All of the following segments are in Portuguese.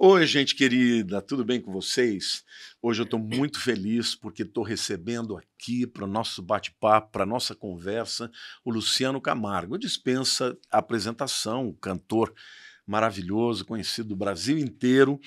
Oi, gente querida, tudo bem com vocês? Hoje eu estou muito feliz porque estou recebendo aqui para o nosso bate-papo, para a nossa conversa, o Luciano Camargo. dispensa a apresentação, o cantor maravilhoso, conhecido do Brasil inteiro,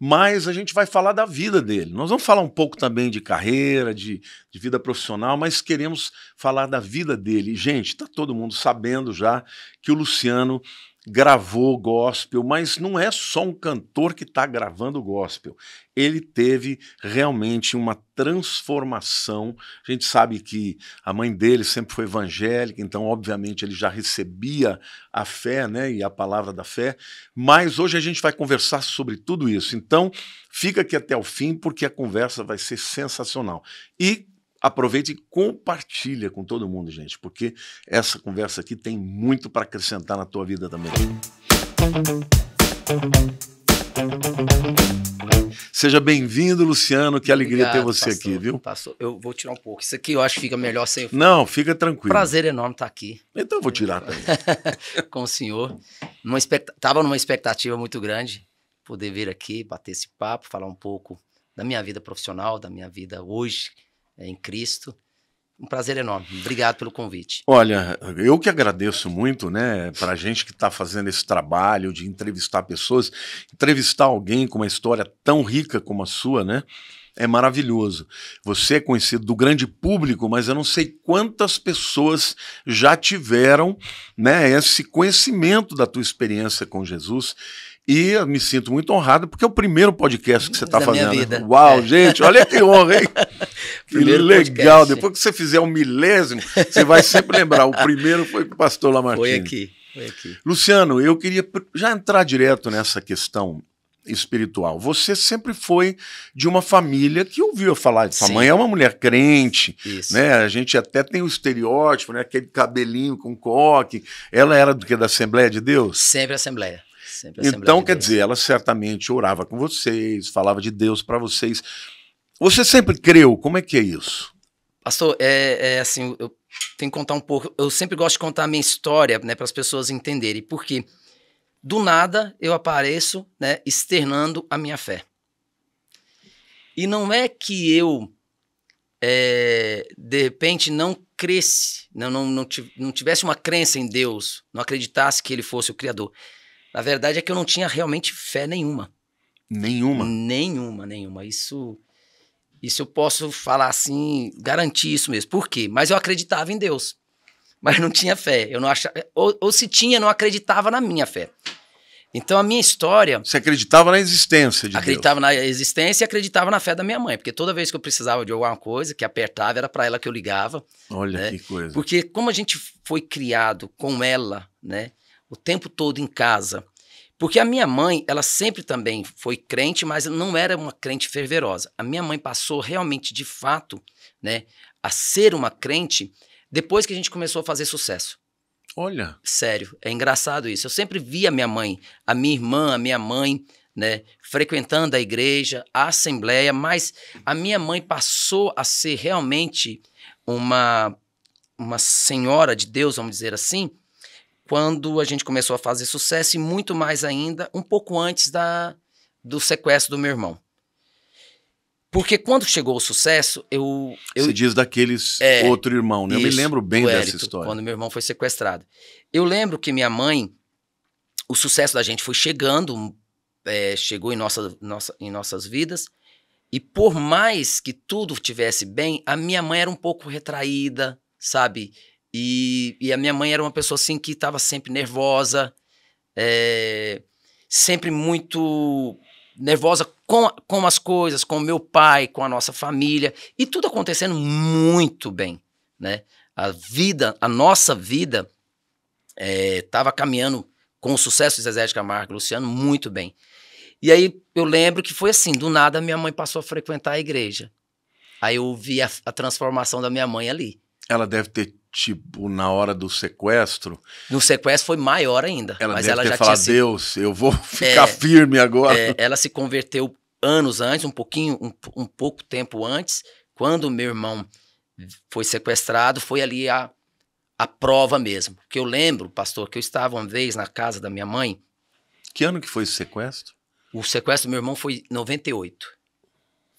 mas a gente vai falar da vida dele. Nós vamos falar um pouco também de carreira, de, de vida profissional, mas queremos falar da vida dele. gente, está todo mundo sabendo já que o Luciano gravou gospel, mas não é só um cantor que está gravando gospel. Ele teve realmente uma transformação. A gente sabe que a mãe dele sempre foi evangélica, então, obviamente, ele já recebia a fé né, e a palavra da fé. Mas hoje a gente vai conversar sobre tudo isso. Então, fica aqui até o fim, porque a conversa vai ser sensacional. E aproveita e compartilha com todo mundo, gente, porque essa conversa aqui tem muito para acrescentar na tua vida também. Seja bem-vindo, Luciano. Que alegria Obrigado, ter você pastor, aqui, viu? Pastor, eu vou tirar um pouco. Isso aqui eu acho que fica melhor sem. Não, fica tranquilo. Prazer enorme estar tá aqui. Então eu vou tirar também. Com o senhor. Estava expect... Tava numa expectativa muito grande poder vir aqui, bater esse papo, falar um pouco da minha vida profissional, da minha vida hoje, é, em Cristo. Um prazer enorme. Obrigado pelo convite. Olha, eu que agradeço muito, né, para a gente que está fazendo esse trabalho de entrevistar pessoas, entrevistar alguém com uma história tão rica como a sua, né? É maravilhoso. Você é conhecido do grande público, mas eu não sei quantas pessoas já tiveram, né, esse conhecimento da tua experiência com Jesus e me sinto muito honrado, porque é o primeiro podcast que você está fazendo. Minha né? vida. Uau, é. gente, olha que honra, hein? que legal. Podcast. Depois que você fizer o um milésimo, você vai sempre lembrar. O primeiro foi com o pastor Lamartine. Foi aqui, foi aqui. Luciano, eu queria já entrar direto nessa questão espiritual. Você sempre foi de uma família que ouviu falar. Sua Sim. mãe é uma mulher crente, Isso. né? A gente até tem o estereótipo, né? Aquele cabelinho com coque. Ela era do que da Assembleia de Deus? Sempre Assembleia. Sempre então, de quer Deus. dizer, ela certamente orava com vocês, falava de Deus para vocês. Você sempre creu? Como é que é isso? Pastor, é, é assim, eu tenho que contar um pouco. Eu sempre gosto de contar a minha história, né, para as pessoas entenderem. Porque do nada eu apareço, né, externando a minha fé. E não é que eu, é, de repente, não cresce, né, não, não, não tivesse uma crença em Deus, não acreditasse que ele fosse o Criador. A verdade é que eu não tinha realmente fé nenhuma. Nenhuma? Nenhuma, nenhuma. Isso, isso eu posso falar assim, garantir isso mesmo. Por quê? Mas eu acreditava em Deus, mas não tinha fé. Eu não achava, ou, ou se tinha, não acreditava na minha fé. Então a minha história. Você acreditava na existência de Acreditava Deus. na existência e acreditava na fé da minha mãe, porque toda vez que eu precisava de alguma coisa, que apertava, era para ela que eu ligava. Olha né? que coisa. Porque como a gente foi criado com ela, né? o tempo todo em casa. Porque a minha mãe, ela sempre também foi crente, mas não era uma crente fervorosa. A minha mãe passou realmente, de fato, né, a ser uma crente depois que a gente começou a fazer sucesso. Olha. Sério, é engraçado isso. Eu sempre via minha mãe, a minha irmã, a minha mãe, né, frequentando a igreja, a assembleia, mas a minha mãe passou a ser realmente uma uma senhora de Deus, vamos dizer assim, quando a gente começou a fazer sucesso e muito mais ainda um pouco antes da, do sequestro do meu irmão. Porque quando chegou o sucesso, eu. eu Você diz daqueles é, outro irmão, né? Isso, eu me lembro bem dessa história. Quando meu irmão foi sequestrado. Eu lembro que minha mãe, o sucesso da gente foi chegando, é, chegou em, nossa, nossa, em nossas vidas. E por mais que tudo estivesse bem, a minha mãe era um pouco retraída, sabe? E, e a minha mãe era uma pessoa assim que estava sempre nervosa, é, sempre muito nervosa com, com as coisas, com meu pai, com a nossa família, e tudo acontecendo muito bem, né? A vida, a nossa vida estava eh, é, caminhando com o sucesso de Zezé de Camargo e Luciano muito bem. E aí eu lembro que foi assim, do nada minha mãe passou a frequentar a igreja. Aí eu vi a, a transformação da minha mãe ali. Ela deve ter, tipo, na hora do sequestro. No sequestro foi maior ainda. Ela mas deve ela ter já falado, tinha Deus, eu vou ficar é, firme agora. É, ela se converteu anos antes, um pouquinho, um, um pouco tempo antes, quando meu irmão foi sequestrado, foi ali a, a prova mesmo. Que eu lembro, pastor, que eu estava uma vez na casa da minha mãe. Que ano que foi o sequestro? O sequestro do meu irmão foi em 98.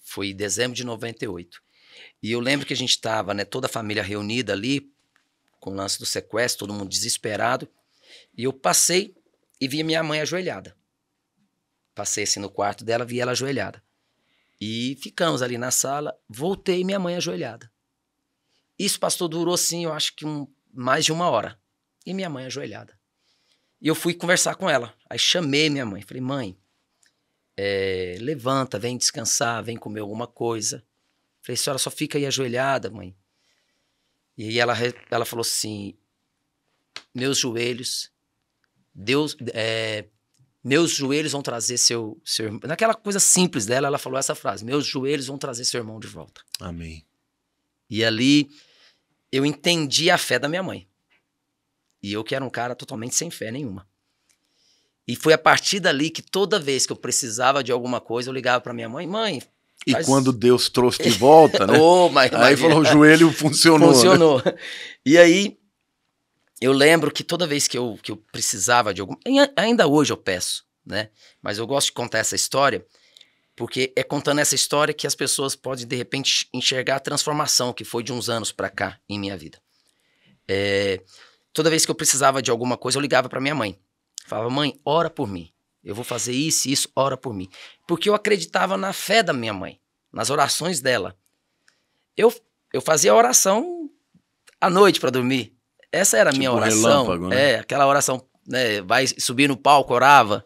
Foi em dezembro de 98. E eu lembro que a gente estava, né, toda a família reunida ali, com o lance do sequestro, todo mundo desesperado. E eu passei e vi minha mãe ajoelhada. Passei assim no quarto dela, vi ela ajoelhada. E ficamos ali na sala, voltei minha mãe ajoelhada. Isso, pastor, durou assim, eu acho que um, mais de uma hora. E minha mãe ajoelhada. E eu fui conversar com ela. Aí chamei minha mãe, falei, mãe, é, levanta, vem descansar, vem comer alguma coisa. Falei, senhora só fica aí ajoelhada, mãe. E ela, ela falou assim: meus joelhos, Deus, é, meus joelhos vão trazer seu, seu irmão. Naquela coisa simples dela, ela falou essa frase: meus joelhos vão trazer seu irmão de volta. Amém. E ali eu entendi a fé da minha mãe. E eu que era um cara totalmente sem fé nenhuma. E foi a partir dali que toda vez que eu precisava de alguma coisa, eu ligava para minha mãe: mãe, e mas... quando Deus trouxe de volta, né? oh, mas, aí mas... falou, o joelho funcionou. Né? Funcionou. Né? E aí, eu lembro que toda vez que eu, que eu precisava de algum... Ainda hoje eu peço, né? Mas eu gosto de contar essa história, porque é contando essa história que as pessoas podem, de repente, enxergar a transformação que foi de uns anos para cá em minha vida. É... Toda vez que eu precisava de alguma coisa, eu ligava para minha mãe. Falava, mãe, ora por mim eu vou fazer isso e isso, ora por mim. Porque eu acreditava na fé da minha mãe, nas orações dela. Eu, eu fazia oração à noite para dormir. Essa era a tipo minha oração. Né? É, aquela oração, né? Vai subir no palco, orava.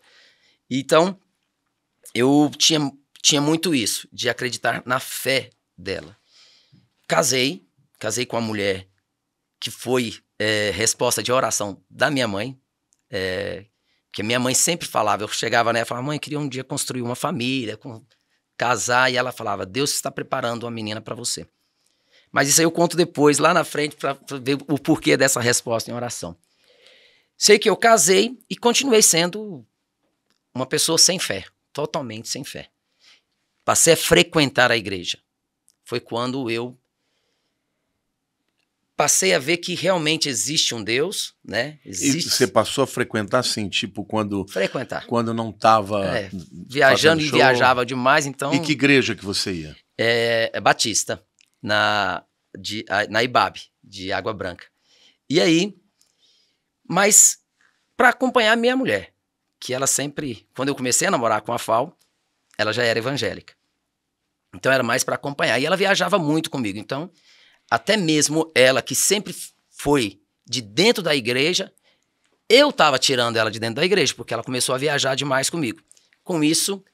Então, eu tinha, tinha muito isso, de acreditar na fé dela. Casei, casei com a mulher que foi é, resposta de oração da minha mãe, é, porque minha mãe sempre falava, eu chegava nela e falava, mãe, eu queria um dia construir uma família, com... casar, e ela falava, Deus está preparando uma menina para você. Mas isso aí eu conto depois, lá na frente, para ver o porquê dessa resposta em oração. Sei que eu casei e continuei sendo uma pessoa sem fé, totalmente sem fé. Passei a frequentar a igreja. Foi quando eu passei a ver que realmente existe um Deus, né? Existe. E você passou a frequentar assim, tipo quando frequentar, quando não estava é, viajando e viajava demais, então. E que igreja que você ia? É, é Batista na de, na IBAB de Água Branca. E aí, mas para acompanhar minha mulher, que ela sempre, quando eu comecei a namorar com a FAO, ela já era evangélica. Então era mais para acompanhar e ela viajava muito comigo. Então até mesmo ela que sempre foi de dentro da igreja, eu estava tirando ela de dentro da igreja, porque ela começou a viajar demais comigo. Com isso,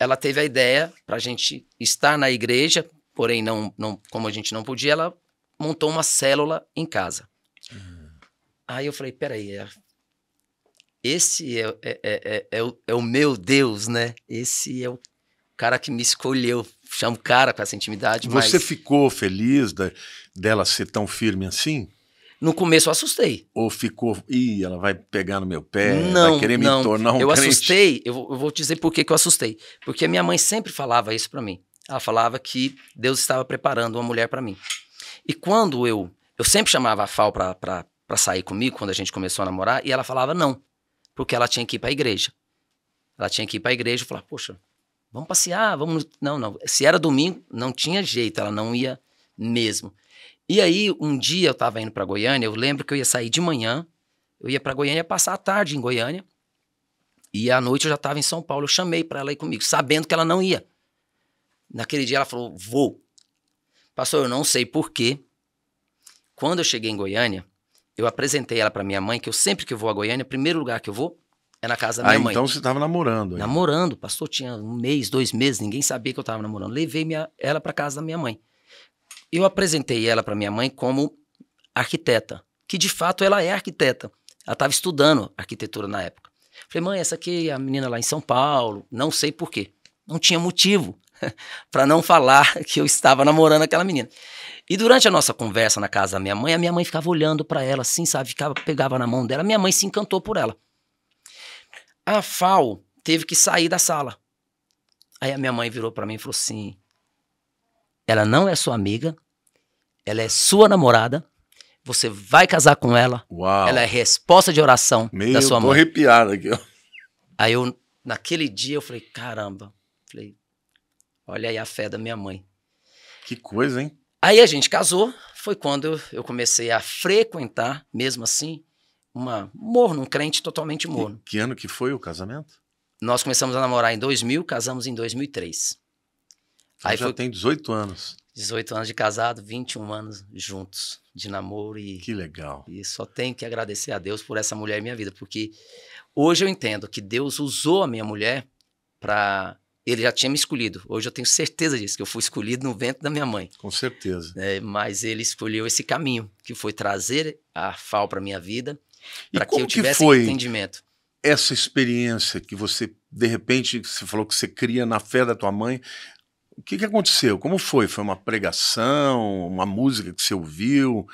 ela teve a ideia para a gente estar na igreja, porém, não, não, como a gente não podia, ela montou uma célula em casa. Uhum. Aí eu falei: peraí, é, esse é, é, é, é, é o, é o meu Deus, né? Esse é o cara que me escolheu chamo cara para essa intimidade. Você mas... ficou feliz da, dela ser tão firme assim? No começo eu assustei. Ou ficou, ih, ela vai pegar no meu pé, não, vai querer não. me tornar um Eu crente. assustei, eu vou, eu vou dizer por que eu assustei. Porque minha mãe sempre falava isso para mim. Ela falava que Deus estava preparando uma mulher para mim. E quando eu, eu sempre chamava a Fal para sair comigo, quando a gente começou a namorar, e ela falava não, porque ela tinha que ir para a igreja. Ela tinha que ir para a igreja e falar, poxa, Vamos passear, vamos. Não, não. Se era domingo, não tinha jeito, ela não ia mesmo. E aí, um dia eu estava indo para Goiânia, eu lembro que eu ia sair de manhã, eu ia para Goiânia passar a tarde em Goiânia, e à noite eu já estava em São Paulo. Eu chamei para ela ir comigo, sabendo que ela não ia. Naquele dia ela falou: vou. Pastor, eu não sei porquê. Quando eu cheguei em Goiânia, eu apresentei ela para minha mãe, que eu sempre que eu vou a Goiânia, primeiro lugar que eu vou é na casa da ah, minha ah, mãe. Então você estava namorando. Namorando, pastor, tinha um mês, dois meses, ninguém sabia que eu estava namorando. Levei minha, ela para casa da minha mãe. Eu apresentei ela para minha mãe como arquiteta, que de fato ela é arquiteta. Ela estava estudando arquitetura na época. Falei, mãe, essa aqui é a menina lá em São Paulo, não sei por quê. Não tinha motivo para não falar que eu estava namorando aquela menina. E durante a nossa conversa na casa da minha mãe, a minha mãe ficava olhando para ela assim, sabe? Ficava, pegava na mão dela. Minha mãe se encantou por ela. A FAO teve que sair da sala. Aí a minha mãe virou para mim e falou assim: ela não é sua amiga, ela é sua namorada, você vai casar com ela. Uau. Ela é resposta de oração da sua mãe. Eu tô arrepiado aqui. Ó. Aí eu, naquele dia, eu falei: caramba. Falei: olha aí a fé da minha mãe. Que coisa, hein? Aí a gente casou. Foi quando eu comecei a frequentar, mesmo assim, uma morno, um crente totalmente morno. E que ano que foi o casamento? Nós começamos a namorar em 2000, casamos em 2003. Você então Aí já foi... tem 18 anos. 18 anos de casado, 21 anos juntos de namoro e Que legal. E só tenho que agradecer a Deus por essa mulher em minha vida, porque hoje eu entendo que Deus usou a minha mulher para ele já tinha me escolhido. Hoje eu tenho certeza disso, que eu fui escolhido no vento da minha mãe. Com certeza. É, mas ele escolheu esse caminho, que foi trazer a FAO para minha vida, para que eu tivesse que foi entendimento. Essa experiência que você, de repente, você falou que você cria na fé da tua mãe. O que, que aconteceu? Como foi? Foi uma pregação, uma música que você ouviu? O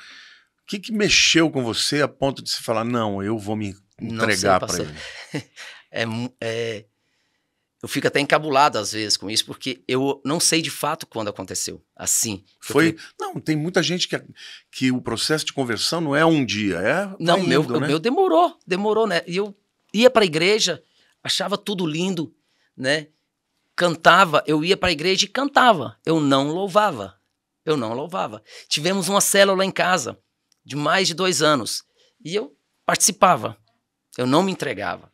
que, que mexeu com você a ponto de você falar, não, eu vou me entregar para ele? é, é eu fico até encabulado às vezes com isso, porque eu não sei de fato quando aconteceu. Assim. Foi. Não, tem muita gente que, que o processo de conversão não é um dia, é. Não, tá meu, né? meu demorou, demorou, né? E eu ia para a igreja, achava tudo lindo, né? Cantava, eu ia para a igreja e cantava. Eu não louvava. Eu não louvava. Tivemos uma célula em casa de mais de dois anos e eu participava. Eu não me entregava.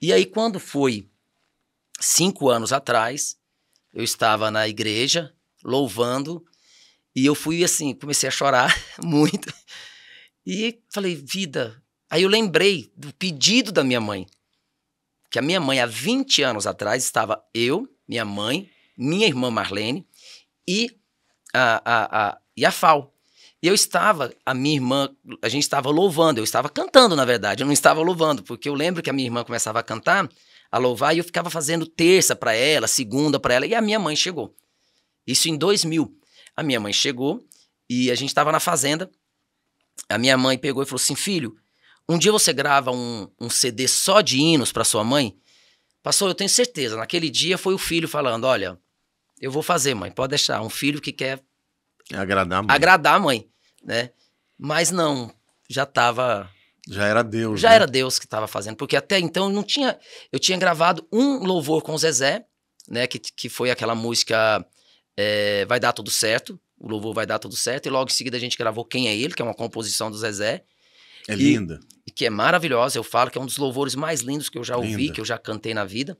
E aí, quando foi cinco anos atrás, eu estava na igreja louvando e eu fui assim, comecei a chorar muito e falei, vida. Aí eu lembrei do pedido da minha mãe, que a minha mãe, há 20 anos atrás, estava eu, minha mãe, minha irmã Marlene e a, a, a, e a FAO. E eu estava, a minha irmã, a gente estava louvando, eu estava cantando, na verdade, eu não estava louvando, porque eu lembro que a minha irmã começava a cantar, a louvar e eu ficava fazendo terça para ela, segunda para ela. E a minha mãe chegou. Isso em 2000. A minha mãe chegou e a gente estava na fazenda. A minha mãe pegou e falou assim: Filho, um dia você grava um, um CD só de hinos para sua mãe? Passou, eu tenho certeza. Naquele dia foi o filho falando: Olha, eu vou fazer, mãe, pode deixar. Um filho que quer é agradar a mãe. Agradar a mãe, né? Mas não, já estava já era Deus. Já né? era Deus que estava fazendo, porque até então eu não tinha. Eu tinha gravado um louvor com o Zezé, né? Que, que foi aquela música é, Vai Dar Tudo Certo. O louvor vai dar tudo certo. E logo em seguida a gente gravou Quem é Ele, que é uma composição do Zezé. É e, linda. E que é maravilhosa. Eu falo que é um dos louvores mais lindos que eu já ouvi, que eu já cantei na vida.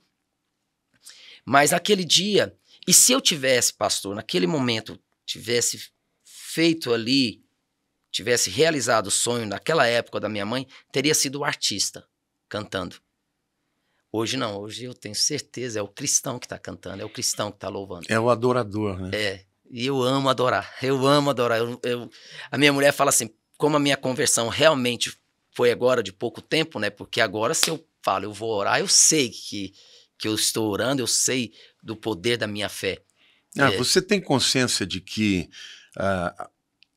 Mas aquele dia, e se eu tivesse, pastor, naquele momento, tivesse feito ali tivesse realizado o sonho naquela época da minha mãe, teria sido o artista cantando. Hoje não, hoje eu tenho certeza, é o cristão que está cantando, é o cristão que está louvando. É o adorador, né? É, e eu amo adorar, eu amo adorar. Eu, eu, a minha mulher fala assim, como a minha conversão realmente foi agora de pouco tempo, né? Porque agora se eu falo, eu vou orar, eu sei que, que eu estou orando, eu sei do poder da minha fé. Ah, é. Você tem consciência de que uh,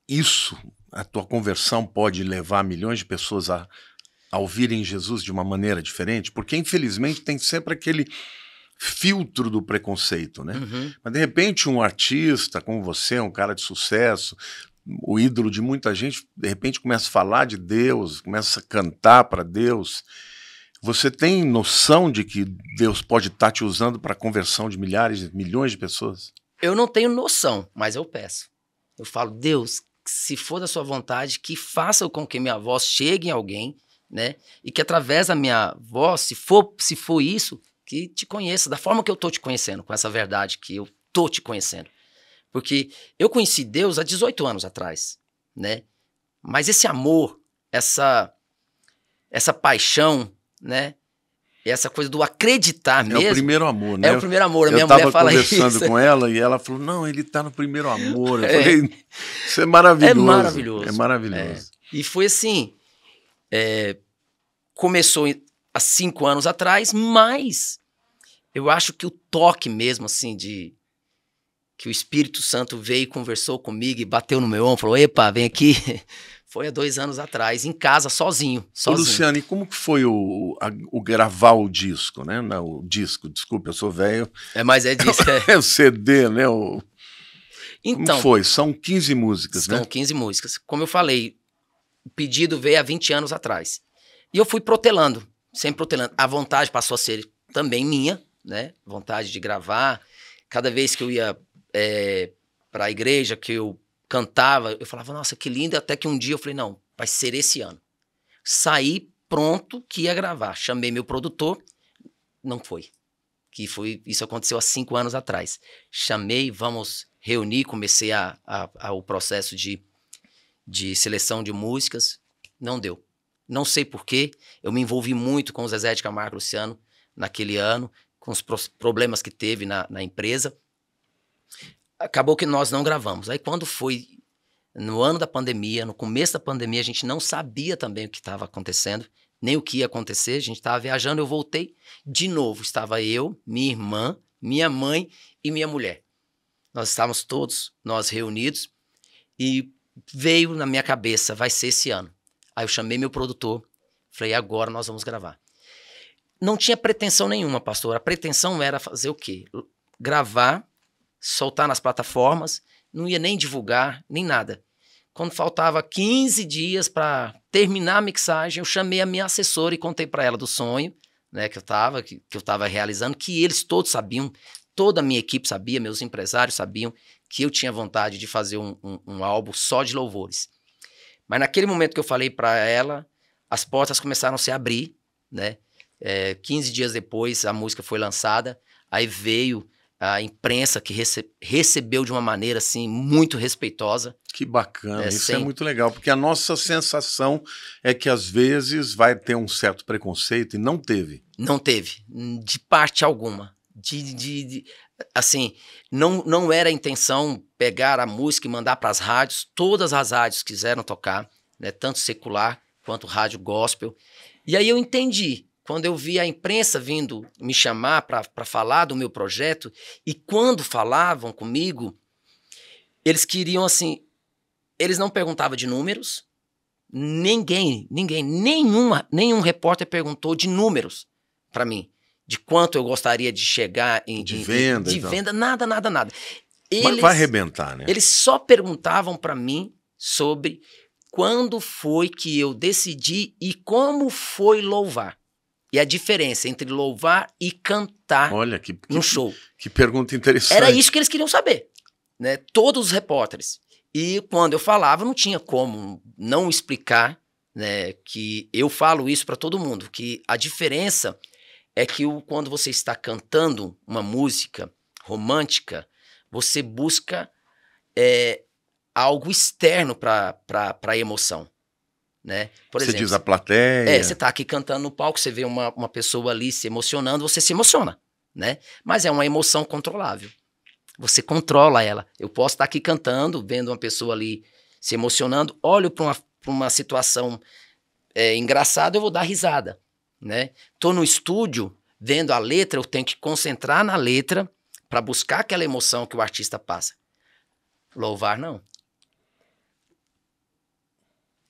isso a tua conversão pode levar milhões de pessoas a, a ouvirem Jesus de uma maneira diferente? Porque, infelizmente, tem sempre aquele filtro do preconceito, né? Uhum. Mas, de repente, um artista como você, um cara de sucesso, o ídolo de muita gente, de repente começa a falar de Deus, começa a cantar para Deus. Você tem noção de que Deus pode estar tá te usando para a conversão de milhares, milhões de pessoas? Eu não tenho noção, mas eu peço. Eu falo, Deus, se for da sua vontade, que faça com que minha voz chegue em alguém, né? E que através da minha voz, se for, se for isso, que te conheça da forma que eu tô te conhecendo, com essa verdade que eu tô te conhecendo. Porque eu conheci Deus há 18 anos atrás, né? Mas esse amor, essa essa paixão, né? E essa coisa do acreditar mesmo. É o primeiro amor, né? É o né? primeiro amor. A minha eu mulher fala isso. Eu estava conversando com ela e ela falou: não, ele está no primeiro amor. Eu é. falei: isso é, é maravilhoso. É maravilhoso. É maravilhoso. É. E foi assim: é, começou há cinco anos atrás, mas eu acho que o toque mesmo, assim, de. que o Espírito Santo veio e conversou comigo e bateu no meu ombro, falou: epa, vem aqui, foi há dois anos atrás, em casa, sozinho. sozinho. Luciano, e como que foi o, a, o gravar o disco, né? Não, o disco, desculpa, eu sou velho. É, mas é disco. É, é o CD, né? O... Então. Como foi? São 15 músicas, são né? São 15 músicas. Como eu falei, o pedido veio há 20 anos atrás. E eu fui protelando, sempre protelando. A vontade passou a ser também minha, né? Vontade de gravar. Cada vez que eu ia é, eh, para a igreja, que eu cantava, eu falava, nossa, que lindo. Até que um dia eu falei, não, vai ser esse ano. Saí pronto que ia gravar. Chamei meu produtor, não foi. Que foi, isso aconteceu há cinco anos atrás. Chamei, vamos reunir, comecei a, a, a o processo de, de seleção de músicas, não deu. Não sei porquê, eu me envolvi muito com o Zezé de Camargo Luciano naquele ano, com os problemas que teve na, na empresa acabou que nós não gravamos. Aí quando foi no ano da pandemia, no começo da pandemia, a gente não sabia também o que estava acontecendo, nem o que ia acontecer. A gente estava viajando, eu voltei de novo. Estava eu, minha irmã, minha mãe e minha mulher. Nós estávamos todos nós reunidos e veio na minha cabeça, vai ser esse ano. Aí eu chamei meu produtor, falei, agora nós vamos gravar. Não tinha pretensão nenhuma, pastor. A pretensão era fazer o quê? Gravar soltar nas plataformas, não ia nem divulgar, nem nada. Quando faltava 15 dias para terminar a mixagem, eu chamei a minha assessora e contei para ela do sonho, né, que eu estava que, que eu tava realizando, que eles todos sabiam, toda a minha equipe sabia, meus empresários sabiam que eu tinha vontade de fazer um, um, um álbum só de louvores. Mas naquele momento que eu falei para ela, as portas começaram a se abrir, né? É, eh, 15 dias depois a música foi lançada, aí veio a imprensa que rece recebeu de uma maneira assim muito respeitosa. Que bacana, é, isso é sem... é muito legal, porque a nossa sensação é que às vezes vai ter um certo preconceito e não teve. Não teve, de parte alguma. De, de, de assim, não, não era a intenção pegar a música e mandar para as rádios, todas as rádios quiseram tocar, né, tanto secular quanto rádio gospel. E aí eu entendi quando eu vi a imprensa vindo me chamar para falar do meu projeto, e quando falavam comigo, eles queriam assim. Eles não perguntavam de números. Ninguém, ninguém, nenhuma, nenhum repórter perguntou de números para mim. De quanto eu gostaria de chegar em. De, de venda. De então. venda, nada, nada, nada. Eles, Mas vai arrebentar, né? Eles só perguntavam para mim sobre quando foi que eu decidi e como foi louvar e a diferença entre louvar e cantar Olha, que, que, no show. Que pergunta interessante. Era isso que eles queriam saber, né? Todos os repórteres. E quando eu falava, não tinha como não explicar, né, que eu falo isso para todo mundo, que a diferença é que o, quando você está cantando uma música romântica, você busca é, algo externo para a emoção. Né? Por você diz a plateia. É, você tá aqui cantando no palco, você vê uma, uma pessoa ali se emocionando, você se emociona, né? Mas é uma emoção controlável. Você controla ela. Eu posso estar tá aqui cantando, vendo uma pessoa ali se emocionando, olho para uma, uma situação é, engraçada, eu vou dar risada, né? Tô no estúdio vendo a letra, eu tenho que concentrar na letra para buscar aquela emoção que o artista passa. Louvar não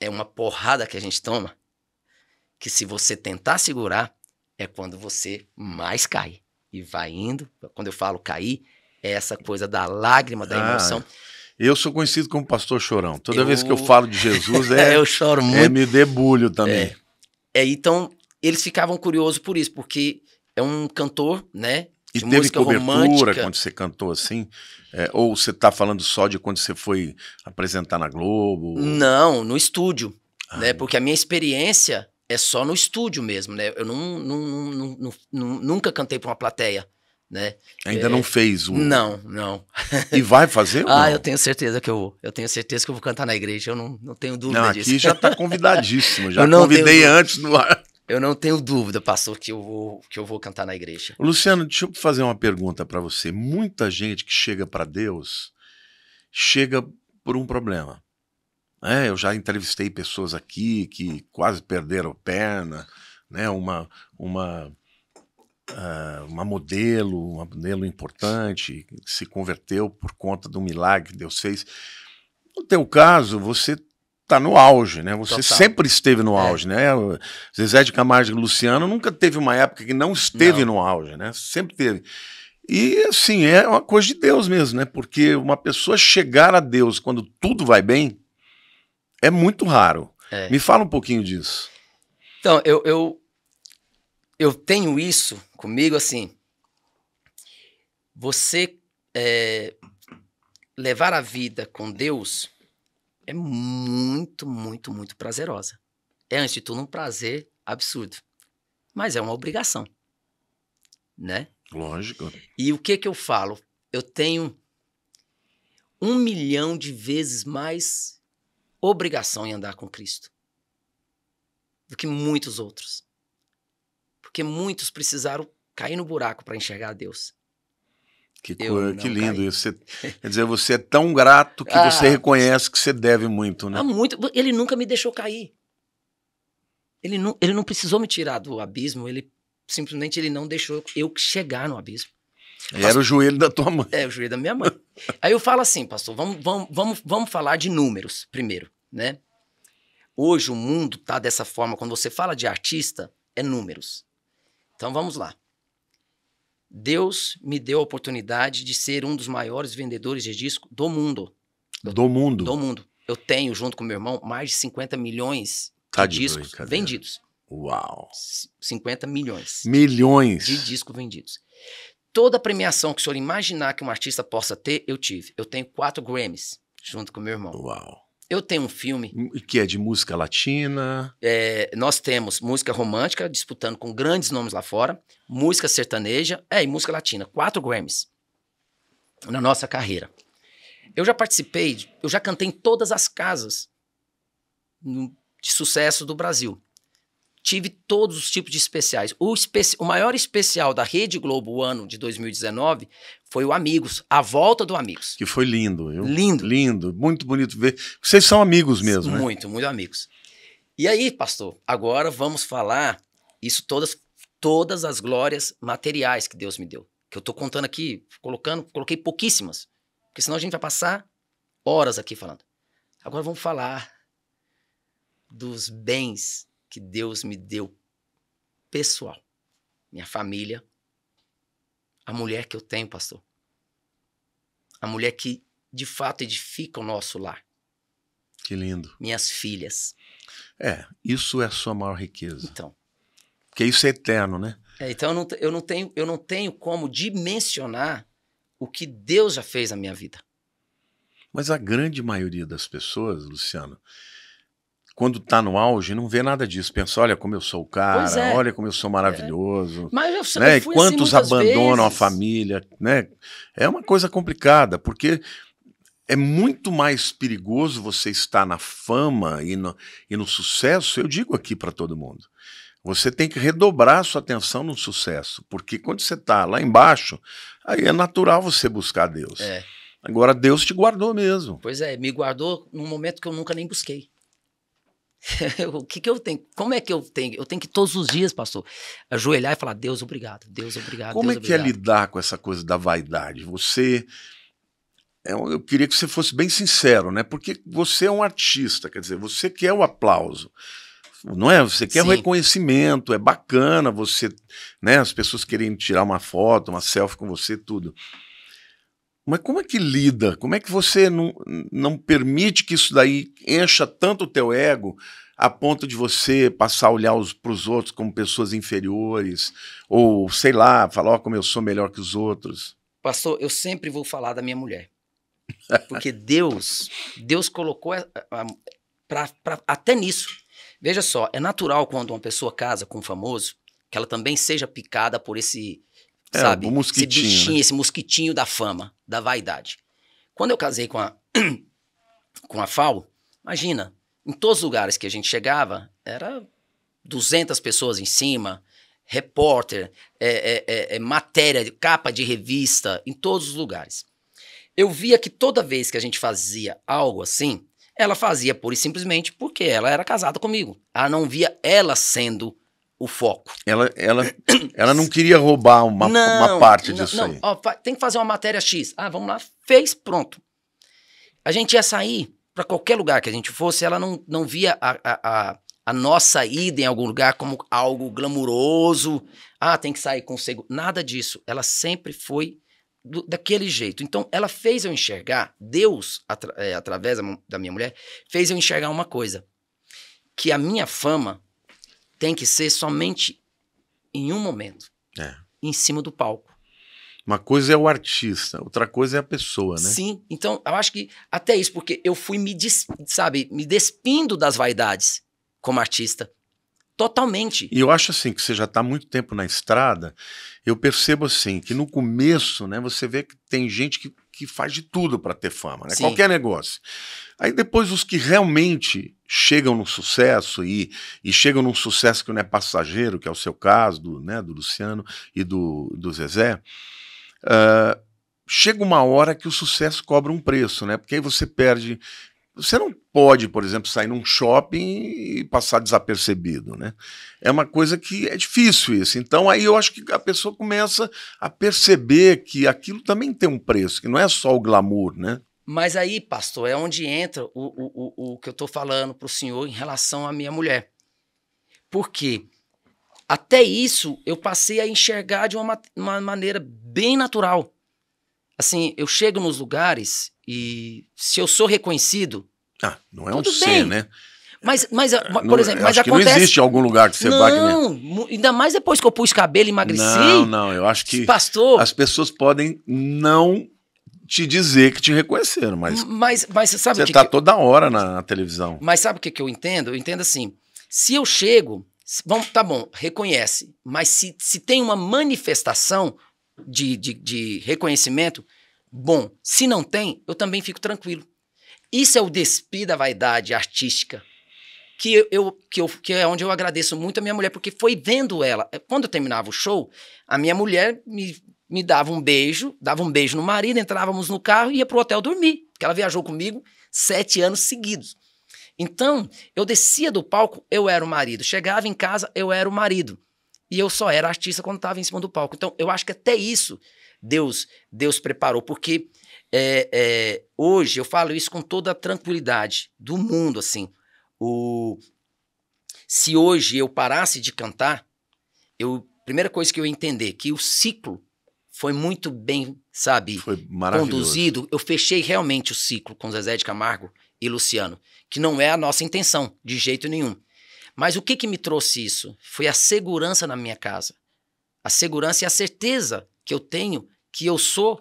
é uma porrada que a gente toma, que se você tentar segurar, é quando você mais cai. E vai indo, quando eu falo cair, é essa coisa da lágrima, da ah, emoção. Eu sou conhecido como pastor chorão. Toda eu... vez que eu falo de Jesus, é, eu choro é muito. É me debulho também. É. é. então eles ficavam curiosos por isso, porque é um cantor, né, e teve cobertura romântica. quando você cantou assim? É, ou você está falando só de quando você foi apresentar na Globo? Não, no estúdio. Ah, né? É. Porque a minha experiência é só no estúdio mesmo, né? Eu não, não, não, nunca cantei para uma plateia. Né? Ainda é, não fez um Não, não. E vai fazer? ah, eu tenho certeza que eu vou. Eu tenho certeza que eu vou cantar na igreja. Eu não, não tenho dúvida não, aqui disso. Aqui já está convidadíssimo. Já convidei tenho... antes no ar. Eu não tenho dúvida, pastor, que eu vou, que eu vou cantar na igreja. Luciano, deixa eu fazer uma pergunta para você. Muita gente que chega para Deus chega por um problema. É, eu já entrevistei pessoas aqui que quase perderam perna, né? Uma, uma, uh, uma modelo, uma modelo importante, se converteu por conta do milagre que Deus fez. No teu caso, você tá no auge, né? Você Total. sempre esteve no é. auge, é. né? Zezé de Camargo e Luciano nunca teve uma época que não esteve não. no auge, né? Sempre teve. E assim, é uma coisa de Deus mesmo, né? Porque uma pessoa chegar a Deus quando tudo vai bem é muito raro. É. Me fala um pouquinho disso. Então, eu, eu, eu tenho isso comigo assim. Você é, levar a vida com Deus é muito, muito, muito prazerosa. É, antes de tudo, um prazer absurdo. Mas é uma obrigação. Né? Lógico. E o que que eu falo? Eu tenho um milhão de vezes mais obrigação em andar com Cristo do que muitos outros. Porque muitos precisaram cair no buraco para enxergar Deus. Que, cor, que lindo caí. isso. Você, quer dizer, você é tão grato que ah, você reconhece que você deve muito, né? Ah, muito. Ele nunca me deixou cair. Ele não, ele não precisou me tirar do abismo, ele simplesmente ele não deixou eu chegar no abismo. Pastor, era o joelho da tua mãe. É, o joelho da minha mãe. Aí eu falo assim, pastor, vamos, vamos, vamos, vamos falar de números primeiro, né? Hoje o mundo tá dessa forma, quando você fala de artista, é números. Então vamos lá. Deus me deu a oportunidade de ser um dos maiores vendedores de disco do mundo. Do mundo? Do mundo. Eu tenho, junto com meu irmão, mais de 50 milhões tá de, de discos vendidos. Uau! 50 milhões. Milhões? De discos vendidos. Toda a premiação que o senhor imaginar que um artista possa ter, eu tive. Eu tenho quatro Grammys, junto com meu irmão. Uau! Eu tenho um filme. Que é de música latina. É, nós temos música romântica, disputando com grandes nomes lá fora, música sertaneja, é, e música latina. Quatro Grammys na nossa carreira. Eu já participei, eu já cantei em todas as casas de sucesso do Brasil tive todos os tipos de especiais. O, especi o maior especial da Rede Globo o ano de 2019 foi o Amigos, a volta do Amigos. Que foi lindo, viu? Lindo. Lindo, muito bonito ver. Vocês são amigos mesmo, né? Muito, né? muito amigos. E aí, pastor, agora vamos falar isso todas todas as glórias materiais que Deus me deu. Que eu tô contando aqui, colocando, coloquei pouquíssimas, porque senão a gente vai passar horas aqui falando. Agora vamos falar dos bens que Deus me deu pessoal, minha família, a mulher que eu tenho, pastor. A mulher que de fato edifica o nosso lar. Que lindo. Minhas filhas. É, isso é a sua maior riqueza. Então. Porque isso é eterno, né? É, então eu não, eu, não tenho, eu não tenho como dimensionar o que Deus já fez na minha vida. Mas a grande maioria das pessoas, Luciano, quando tá no auge, não vê nada disso. Pensa, olha como eu sou o cara, é. olha como eu sou é. maravilhoso. É. Mas eu, né? eu e assim quantos abandonam vezes. a família, né? É uma coisa complicada, porque é muito mais perigoso você estar na fama e no, e no sucesso, eu digo aqui para todo mundo. Você tem que redobrar sua atenção no sucesso, porque quando você está lá embaixo, aí é natural você buscar Deus. É. Agora Deus te guardou mesmo. Pois é, me guardou num momento que eu nunca nem busquei. o que, que eu tenho? Como é que eu tenho? Eu tenho que todos os dias, pastor, ajoelhar e falar: Deus, obrigado, Deus, obrigado. Como Deus, é obrigado. que é lidar com essa coisa da vaidade? Você. É eu queria que você fosse bem sincero, né? Porque você é um artista, quer dizer, você quer o aplauso não é? Você quer o um reconhecimento, é bacana você, né? As pessoas querem tirar uma foto, uma selfie com você, tudo. Mas como é que lida? Como é que você não, não permite que isso daí encha tanto o teu ego a ponto de você passar a olhar para os outros como pessoas inferiores? Ou, sei lá, falar, como eu sou melhor que os outros? Pastor, eu sempre vou falar da minha mulher. Porque Deus, Deus colocou eh, eh, pra, pra, até nisso. Veja só, é natural quando uma pessoa casa com um famoso que ela também seja picada por esse é, sabe? O mosquitinho. Esse né? bichinho, né? esse mosquitinho da fama, da vaidade. Quando eu casei com a, com a FAO, imagina, em todos os lugares que a gente chegava, era 200 pessoas em cima, repórter, é, é, é, é, matéria, capa de revista, em todos os lugares. Eu via que toda vez que a gente fazia algo assim, ela fazia pura e simplesmente porque ela era casada comigo. Ela não via ela sendo o foco. Ela, ela, ela não queria roubar uma, não, uma parte disso não, não. aí. Ó, tem que fazer uma matéria X. Ah, vamos lá, fez, pronto. A gente ia sair para qualquer lugar que a gente fosse, ela não, não via a, a, a, a nossa ida em algum lugar como algo glamuroso. Ah, tem que sair com Nada disso. Ela sempre foi do, daquele jeito. Então, ela fez eu enxergar, Deus, atra, é, através da minha mulher, fez eu enxergar uma coisa. Que a minha fama tem que ser somente em um momento. É. Em cima do palco. Uma coisa é o artista, outra coisa é a pessoa, né? Sim, então eu acho que até isso, porque eu fui me, des, sabe, me despindo das vaidades como artista. Totalmente. E eu acho assim que você já está muito tempo na estrada. Eu percebo assim que no começo, né, você vê que tem gente que, que faz de tudo para ter fama, né? Sim. Qualquer negócio. Aí depois os que realmente chegam no sucesso e, e chegam num sucesso que não é passageiro, que é o seu caso, do, né, do Luciano e do, do Zezé, uh, chega uma hora que o sucesso cobra um preço, né? Porque aí você perde. Você não pode, por exemplo, sair num shopping e passar desapercebido, né? É uma coisa que é difícil isso. Então aí eu acho que a pessoa começa a perceber que aquilo também tem um preço, que não é só o glamour, né? Mas aí, pastor, é onde entra o, o, o, o que eu estou falando para o senhor em relação à minha mulher. porque Até isso eu passei a enxergar de uma, uma maneira bem natural. Assim, eu chego nos lugares e se eu sou reconhecido. Ah, não é um bem. ser, né? Mas, é, mas não, por exemplo, mas acontece... não existe algum lugar que você não, vai. Não, ainda mais depois que eu pus cabelo e emagreci. Não, não, eu acho que. Pastor. As pessoas podem não te dizer que te reconheceram, mas. Mas, mas você sabe Você está que... toda hora na, na, televisão. Mas sabe o que, que eu entendo? Eu entendo assim. Se eu chego. Bom, tá bom, reconhece. Mas se, se tem uma manifestação de, de, de reconhecimento, bom. Se não tem, eu também fico tranquilo. Isso é o despir da vaidade artística. Que, eu, que, eu, que é onde eu agradeço muito a minha mulher, porque foi vendo ela. Quando eu terminava o show, a minha mulher me me dava um beijo, dava um beijo no marido, entrávamos no carro e ia pro hotel dormir. Porque ela viajou comigo sete anos seguidos. Então, eu descia do palco, eu era o marido. Chegava em casa, eu era o marido. E eu só era artista quando estava em cima do palco. Então, eu acho que até isso Deus Deus preparou, porque é, é, hoje eu falo isso com toda a tranquilidade do mundo, assim. O, se hoje eu parasse de cantar, eu primeira coisa que eu ia entender que o ciclo foi muito bem, sabe? Foi maravilhoso. Conduzido. Eu fechei realmente o ciclo com Zezé de Camargo e Luciano, que não é a nossa intenção, de jeito nenhum. Mas o que, que me trouxe isso? Foi a segurança na minha casa. A segurança e a certeza que eu tenho que eu sou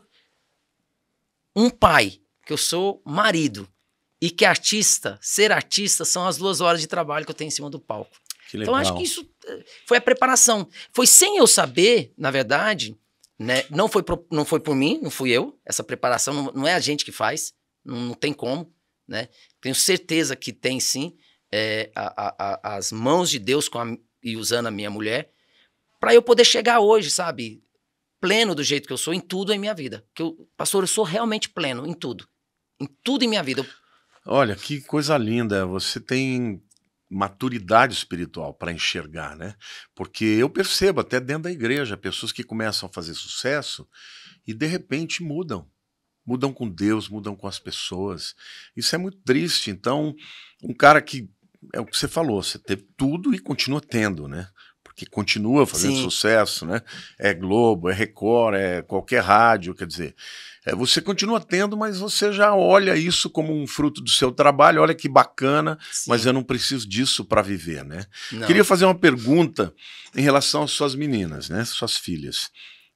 um pai, que eu sou marido. E que artista, ser artista, são as duas horas de trabalho que eu tenho em cima do palco. Então acho que isso eh, foi a preparação. Foi sem eu saber, na verdade, né? Não, foi pro, não foi por mim, não fui eu. Essa preparação não, não é a gente que faz, não, não, tem como. Né? Tenho certeza que tem sim é, a, a, a, as mãos de Deus com e usando a minha mulher para eu poder chegar hoje, sabe? Pleno do jeito que eu sou em tudo em minha vida. Que eu, pastor, eu sou realmente pleno em tudo. Em tudo em minha vida. Eu... Olha, que coisa linda. Você tem maturidade espiritual para enxergar, né? Porque eu percebo até dentro da igreja pessoas que começam a fazer sucesso e de repente mudam. Mudam com Deus, mudam com as pessoas. Isso é muito triste. Então, um cara que é o que você falou, você teve tudo e continua tendo, né? que continua fazendo Sim. sucesso, né? É Globo, é Record, é qualquer rádio, quer dizer. É, você continua tendo, mas você já olha isso como um fruto do seu trabalho. Olha que bacana, Sim. mas eu não preciso disso para viver, né? Não. Queria fazer uma pergunta em relação às suas meninas, né? Suas filhas.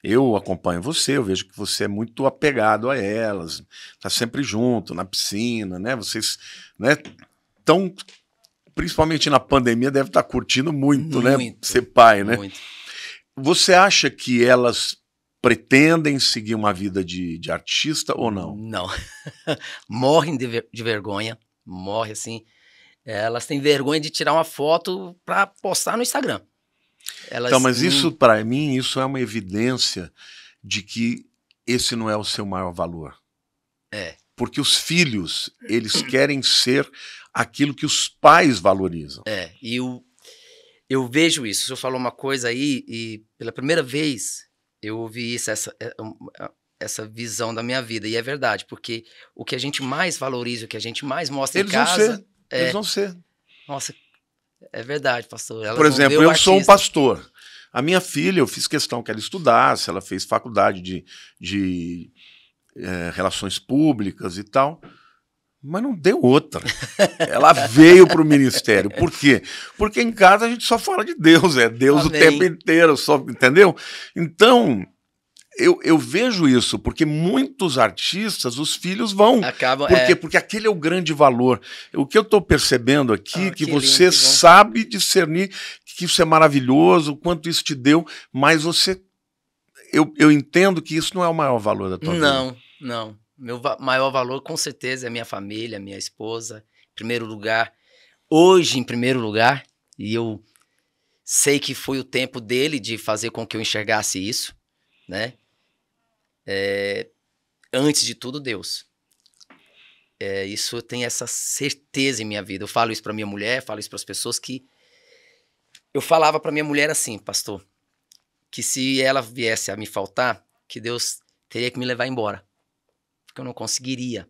Eu acompanho você, eu vejo que você é muito apegado a elas, tá sempre junto na piscina, né? Vocês, né? Tão principalmente na pandemia, deve estar tá curtindo muito, né? muito né? Ser pai, né? Muito. Você acha que elas pretendem seguir uma vida de, de artista ou não? Não. Morrem de, ver, de vergonha. Morre assim. Elas têm vergonha de tirar uma foto para postar no Instagram. Elas, então, mas isso, para mim, isso é uma evidência de que esse não é o seu maior valor. É. Porque os filhos, eles querem ser aquilo que os pais valorizam. É, e eu, eu vejo isso. O senhor falou uma coisa aí, e pela primeira vez eu ouvi isso, essa, é, essa visão da minha vida. E é verdade, porque o que a gente mais valoriza, o que a gente mais mostra eles em casa. Vão ser, é... Eles vão ser. Nossa, é verdade, pastor. Ela Por exemplo, eu sou um pastor. A minha filha, eu fiz questão que ela estudasse, ela fez faculdade de, de é, relações públicas e tal. Mas não deu outra. Ela veio para o ministério. Por quê? Porque em casa a gente só fala de Deus, é Deus Amém. o tempo inteiro, só, entendeu? Então, eu, eu, vejo isso, porque muitos artistas, os filhos vão. Acabam, Por quê? É. Porque aquele é o grande valor. O que eu estou percebendo aqui, ah, é que, que você lindo, sabe discernir que isso é maravilhoso, o quanto isso te deu, mas você. Eu, eu entendo que isso não é o maior valor da tua não, vida. Não, não meu maior valor, com certeza, é minha família, minha esposa, em primeiro lugar. Hoje, em primeiro lugar, e eu sei que foi o tempo dele de fazer com que eu enxergasse isso, né? É, antes de tudo, Deus. É, isso eu tenho essa certeza em minha vida. Eu falo isso para minha mulher, falo isso para as pessoas que eu falava para minha mulher assim, pastor, que se ela viesse a me faltar, que Deus teria que me levar embora porque eu não conseguiria.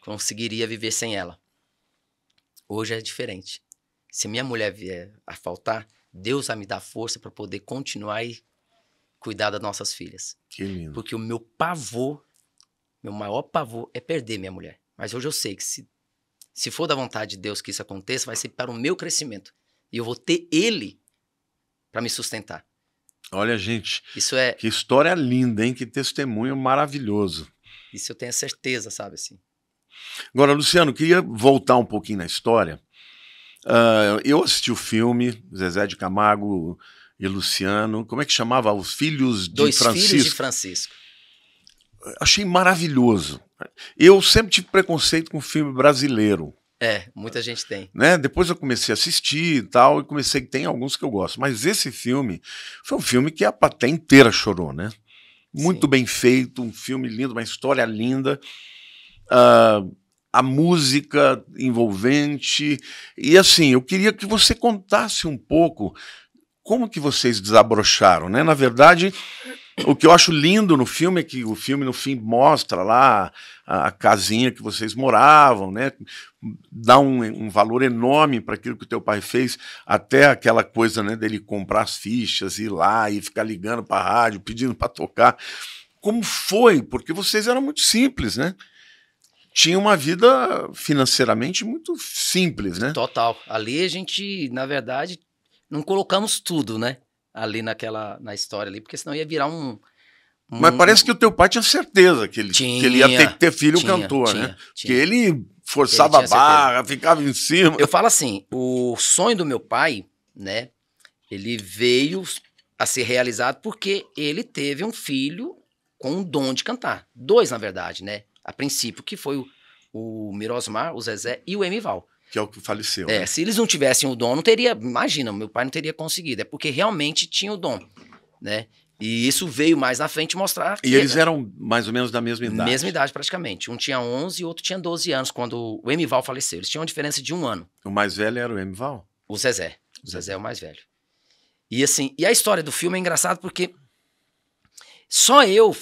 Conseguiria viver sem ela. Hoje é diferente. Se minha mulher vier a faltar, Deus vai me dar força para poder continuar e cuidar das nossas filhas. Que lindo. Porque o meu pavor, meu maior pavor é perder minha mulher. Mas hoje eu sei que se, se for da vontade de Deus que isso aconteça, vai ser para o meu crescimento. E eu vou ter Ele para me sustentar. Olha, gente. Isso é. Que história linda, hein? Que testemunho maravilhoso. Isso eu tenho certeza, sabe assim. Agora, Luciano, queria voltar um pouquinho na história. Uh, eu assisti o filme Zezé de Camargo e Luciano. Como é que chamava? Os Filhos de Dois Francisco. Filhos de Francisco. Achei maravilhoso. Eu sempre tive preconceito com filme brasileiro. É, muita gente tem. Né? Depois eu comecei a assistir e tal, e comecei que tem alguns que eu gosto. Mas esse filme foi um filme que a plateia inteira chorou, né? Muito Sim. bem feito, um filme lindo, uma história linda. Uh, a música envolvente. E assim, eu queria que você contasse um pouco como que vocês desabrocharam, né? Na verdade, o que eu acho lindo no filme é que o filme, no fim, mostra lá a, casinha que vocês moravam, né? Dá um, um valor enorme para aquilo que o teu pai fez, até aquela coisa né, dele comprar as fichas, ir lá e ficar ligando para a rádio, pedindo para tocar. Como foi? Porque vocês eram muito simples, né? tinha uma vida financeiramente muito simples, né? Total. Ali a gente, na verdade, não colocamos tudo, né? ali naquela na história ali, porque senão ia virar um, um... Mas parece que o teu pai tinha certeza que ele, tinha, que ele ia ter que ter filho tinha, cantor, tinha, né? Tinha. Que ele forçava a barra, certeza. ficava em cima. Eu falo assim, o sonho do meu pai, né? Ele veio a ser realizado porque ele teve um filho com um dom de cantar. Dois, na verdade, né? A princípio, que foi o, o Mirosmar, o Zezé e o Emival. Que é o que faleceu. É, né? se eles não tivessem o dom, não teria. Imagina, meu pai não teria conseguido. É porque realmente tinha o dom, né? E isso veio mais na frente mostrar. E que, eles né? eram mais ou menos da mesma idade? Mesma idade, praticamente. Um tinha 11 e outro tinha 12 anos quando o Emival faleceu. Eles tinham uma diferença de um ano. O mais velho era o Emival? O Zezé. O Zezé é o mais velho. E assim, e a história do filme é engraçado porque só eu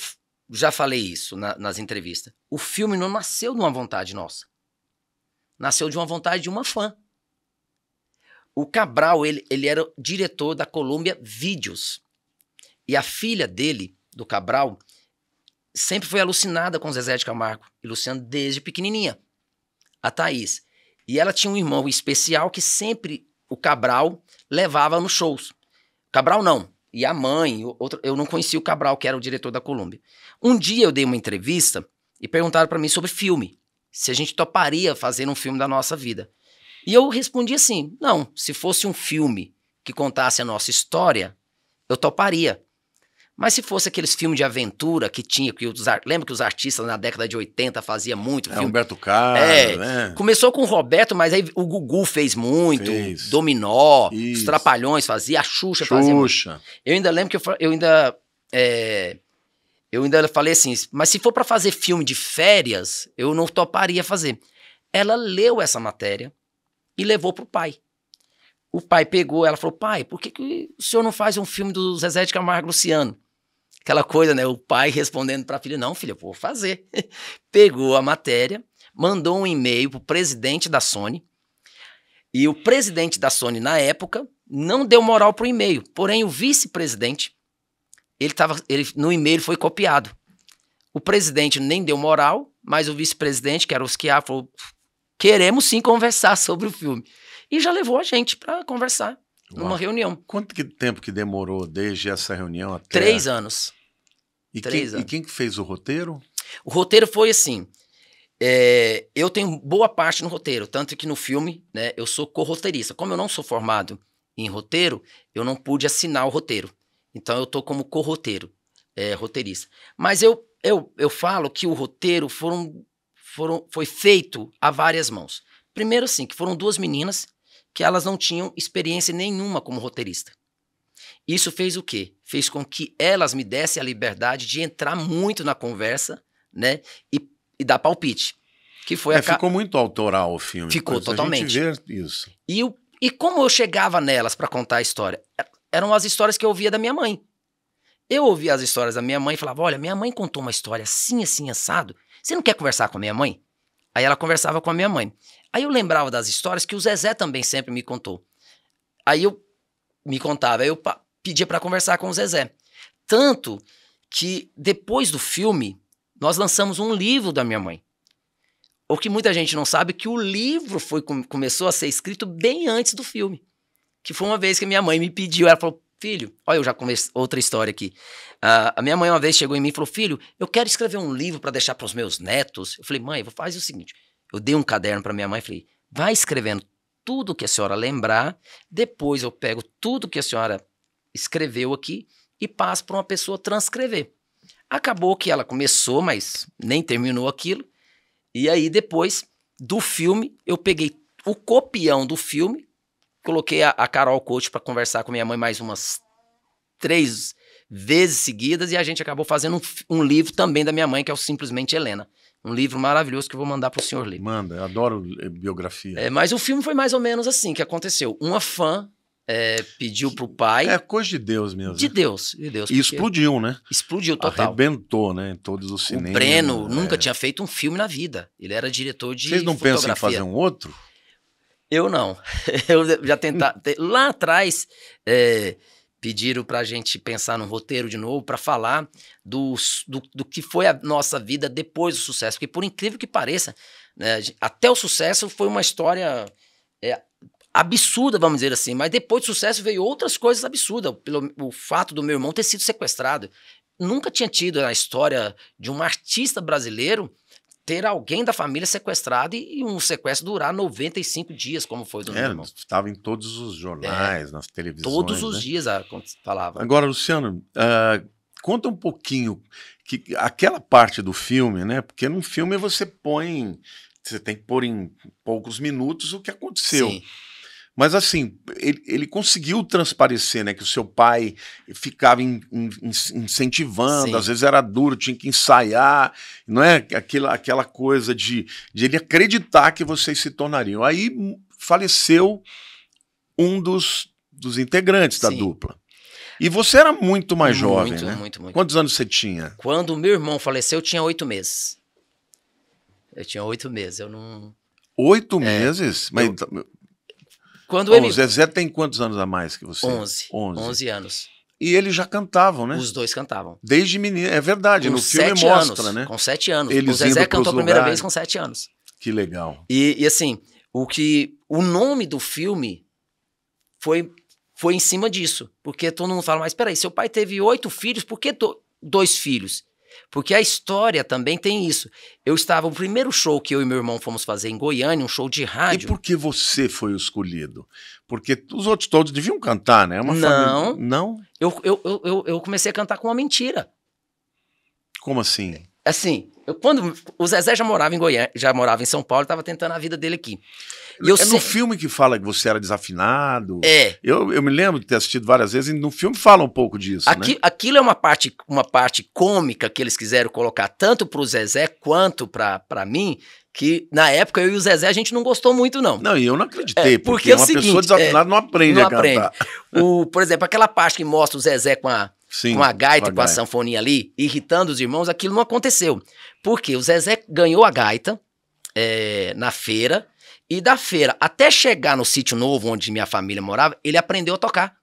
já falei isso na, nas entrevistas. O filme não nasceu de uma vontade nossa. Nasceu de uma vontade de uma fã. O Cabral, ele, ele era diretor da Columbia Videos E a filha dele, do Cabral, sempre foi alucinada com Zezé de Camargo e Luciano desde pequenininha, a Thaís. E ela tinha um irmão especial que sempre o Cabral levava nos shows. Cabral não. E a mãe, outro, eu não conhecia o Cabral, que era o diretor da Colômbia. Um dia eu dei uma entrevista e perguntaram para mim sobre filme se a gente toparia fazer um filme da nossa vida. E eu respondi assim: não, se fosse um filme que contasse a nossa história, eu toparia. Mas se fosse aqueles filmes de aventura que tinha, que os, lembra que os artistas na década de 80 faziam muito? É, filme? Humberto Carlos, é, né? Começou com o Roberto, mas aí o Gugu fez muito, fez. Dominó, Isso. os Trapalhões fazia, a Xuxa, Xuxa. fazia muito. Eu ainda lembro que eu, eu ainda é, eu ainda falei assim, mas se for para fazer filme de férias, eu não toparia fazer. Ela leu essa matéria e levou pro pai. O pai pegou, ela falou: pai, por que, que o senhor não faz um filme do Zezé de Camargo Luciano? Aquela coisa, né? O pai respondendo para a filha: não, filha, eu vou fazer. pegou a matéria, mandou um e-mail pro presidente da Sony. E o presidente da Sony, na época, não deu moral pro e-mail. Porém, o vice-presidente ele tava, ele, no e-mail foi copiado. O presidente nem deu moral, mas o vice-presidente, que era o Schiar, falou: queremos sim conversar sobre o filme. E já levou a gente para conversar numa reunião. Quanto que tempo que demorou desde essa reunião até? Três anos. E, Três quem, anos. e quem que fez o roteiro? O roteiro foi assim. É, eu tenho boa parte no roteiro, tanto que no filme, né, eu sou corroteirista. Como eu não sou formado em roteiro, eu não pude assinar o roteiro. Então eu tô como corroteiro, é, roteirista. Mas eu, eu, eu falo que o roteiro foram, foram, foi feito a várias mãos. Primeiro, assim, que foram duas meninas que elas não tinham experiência nenhuma como roteirista. Isso fez o quê? Fez com que elas me dessem a liberdade de entrar muito na conversa, né? E, e dar palpite. Que foi é, a ca... Ficou muito autoral o filme. Ficou totalmente. A gente vê isso. E, e como eu chegava nelas para contar a história? eram as histórias que eu ouvia da minha mãe. Eu ouvia as histórias da minha mãe e falava: Olha, minha mãe contou uma história assim, assim, assado. Você não quer conversar com a minha mãe? Aí ela conversava com a minha mãe. Aí eu lembrava das histórias que o Zezé também sempre me contou. Aí eu me contava, aí eu pedia para conversar com o Zezé. Tanto que depois do filme, nós lançamos um livro da minha mãe. O que muita gente não sabe é que o livro foi começou a ser escrito bem antes do filme que foi uma vez que minha mãe me pediu, ela falou, filho, olha eu já conversei, outra história aqui. Uh, a minha mãe uma vez chegou em mim e falou, filho, eu quero escrever um livro para deixar para os meus netos. Eu falei, mãe, vou fazer o seguinte, eu dei um caderno para minha mãe e falei, vai escrevendo tudo que a senhora lembrar, depois eu pego tudo que a senhora escreveu aqui e passo para uma pessoa transcrever. Acabou que ela começou, mas nem terminou aquilo. E aí depois do filme, eu peguei o copião do filme, Coloquei a, a Carol Coach para conversar com minha mãe mais umas três vezes seguidas e a gente acabou fazendo um, um, livro também da minha mãe, que é o Simplesmente Helena. Um livro maravilhoso que eu vou mandar pro senhor ler. Manda, eu adoro eh, biografia. É, mas o filme foi mais ou menos assim que aconteceu. Uma fã é, pediu pro pai. É coisa de Deus mesmo. De né? Deus, de Deus. E explodiu, né? Explodiu total. Arrebentou, né? Em todos os cinemas. O Breno é... nunca tinha feito um filme na vida. Ele era diretor de. Vocês não fotografia. pensam em fazer um outro? Eu não. Eu já tentar lá atrás é, pediram para a gente pensar no roteiro de novo para falar do, do, do, que foi a nossa vida depois do sucesso, porque por incrível que pareça, né, até o sucesso foi uma história é, absurda, vamos dizer assim. Mas depois do sucesso veio outras coisas absurdas, pelo o fato do meu irmão ter sido sequestrado. Nunca tinha tido a história de um artista brasileiro ter alguém da família sequestrado e, um sequestro durar 95 dias, como foi do é, meu irmão. Estava em todos os jornais, é, nas televisões. Todos os né? dias a, falava. Agora, Luciano, uh, conta um pouquinho que aquela parte do filme, né? Porque num filme você põe, você tem que pôr em poucos minutos o que aconteceu. Sim. Mas assim, ele, ele, conseguiu transparecer, né? Que o seu pai ficava in, in, incentivando, Sim. às vezes era duro, tinha que ensaiar, não é? Aquela, aquela coisa de, de ele acreditar que vocês se tornariam. Aí faleceu um dos, dos integrantes da Sim. dupla. E você era muito mais muito, jovem, né? Muito, muito. Quantos anos você tinha? Quando meu irmão faleceu, eu tinha oito meses. Eu tinha oito meses, eu não... Oito é, meses? Mas eu, então, quando o, ele... Zezé tem quantos anos a mais que você? 11. 11. 11 anos. E eles já cantavam, né? Os dois cantavam. Desde menino. É verdade, com no filme mostra, né? Com sete anos. Eles o Zezé cantou a primeira lugares. vez com sete anos. Que legal. E, e, assim, o que. O nome do filme foi, foi em cima disso. Porque todo mundo fala, mas peraí, seu pai teve oito filhos, por que do, dois filhos? Porque a história também tem isso. Eu estava, o primeiro show que eu e meu irmão fomos fazer em Goiânia, um show de rádio. E por que você foi o escolhido? Porque os outros todos deviam cantar, né? É uma não. Família... Não? Eu, eu, eu, eu comecei a cantar com uma mentira. Como assim? Assim, eu, quando o Zezé já morava em Goiânia, já morava em São Paulo, estava tentando a vida dele aqui. E eu é no filme que fala que você era desafinado. É. Eu, eu me lembro de ter assistido várias vezes e no filme fala um pouco disso. Aqui, né? Aquilo é uma parte, uma parte cômica que eles quiseram colocar tanto para o Zezé quanto para mim, que na época eu e o Zezé a gente não gostou muito, não. Não, e eu não acreditei, é, porque, porque é uma seguinte, pessoa é, desafinada é, não aprende não a aprende. cantar. O, por exemplo, aquela parte que mostra o Zezé com a, Sim, com tipo a gaita, e a, com a sanfoninha ali, irritando os irmãos, aquilo não aconteceu. Porque o Zezé ganhou a gaita é, na feira, e da feira até chegar no sítio novo onde minha família morava, ele aprendeu a tocar.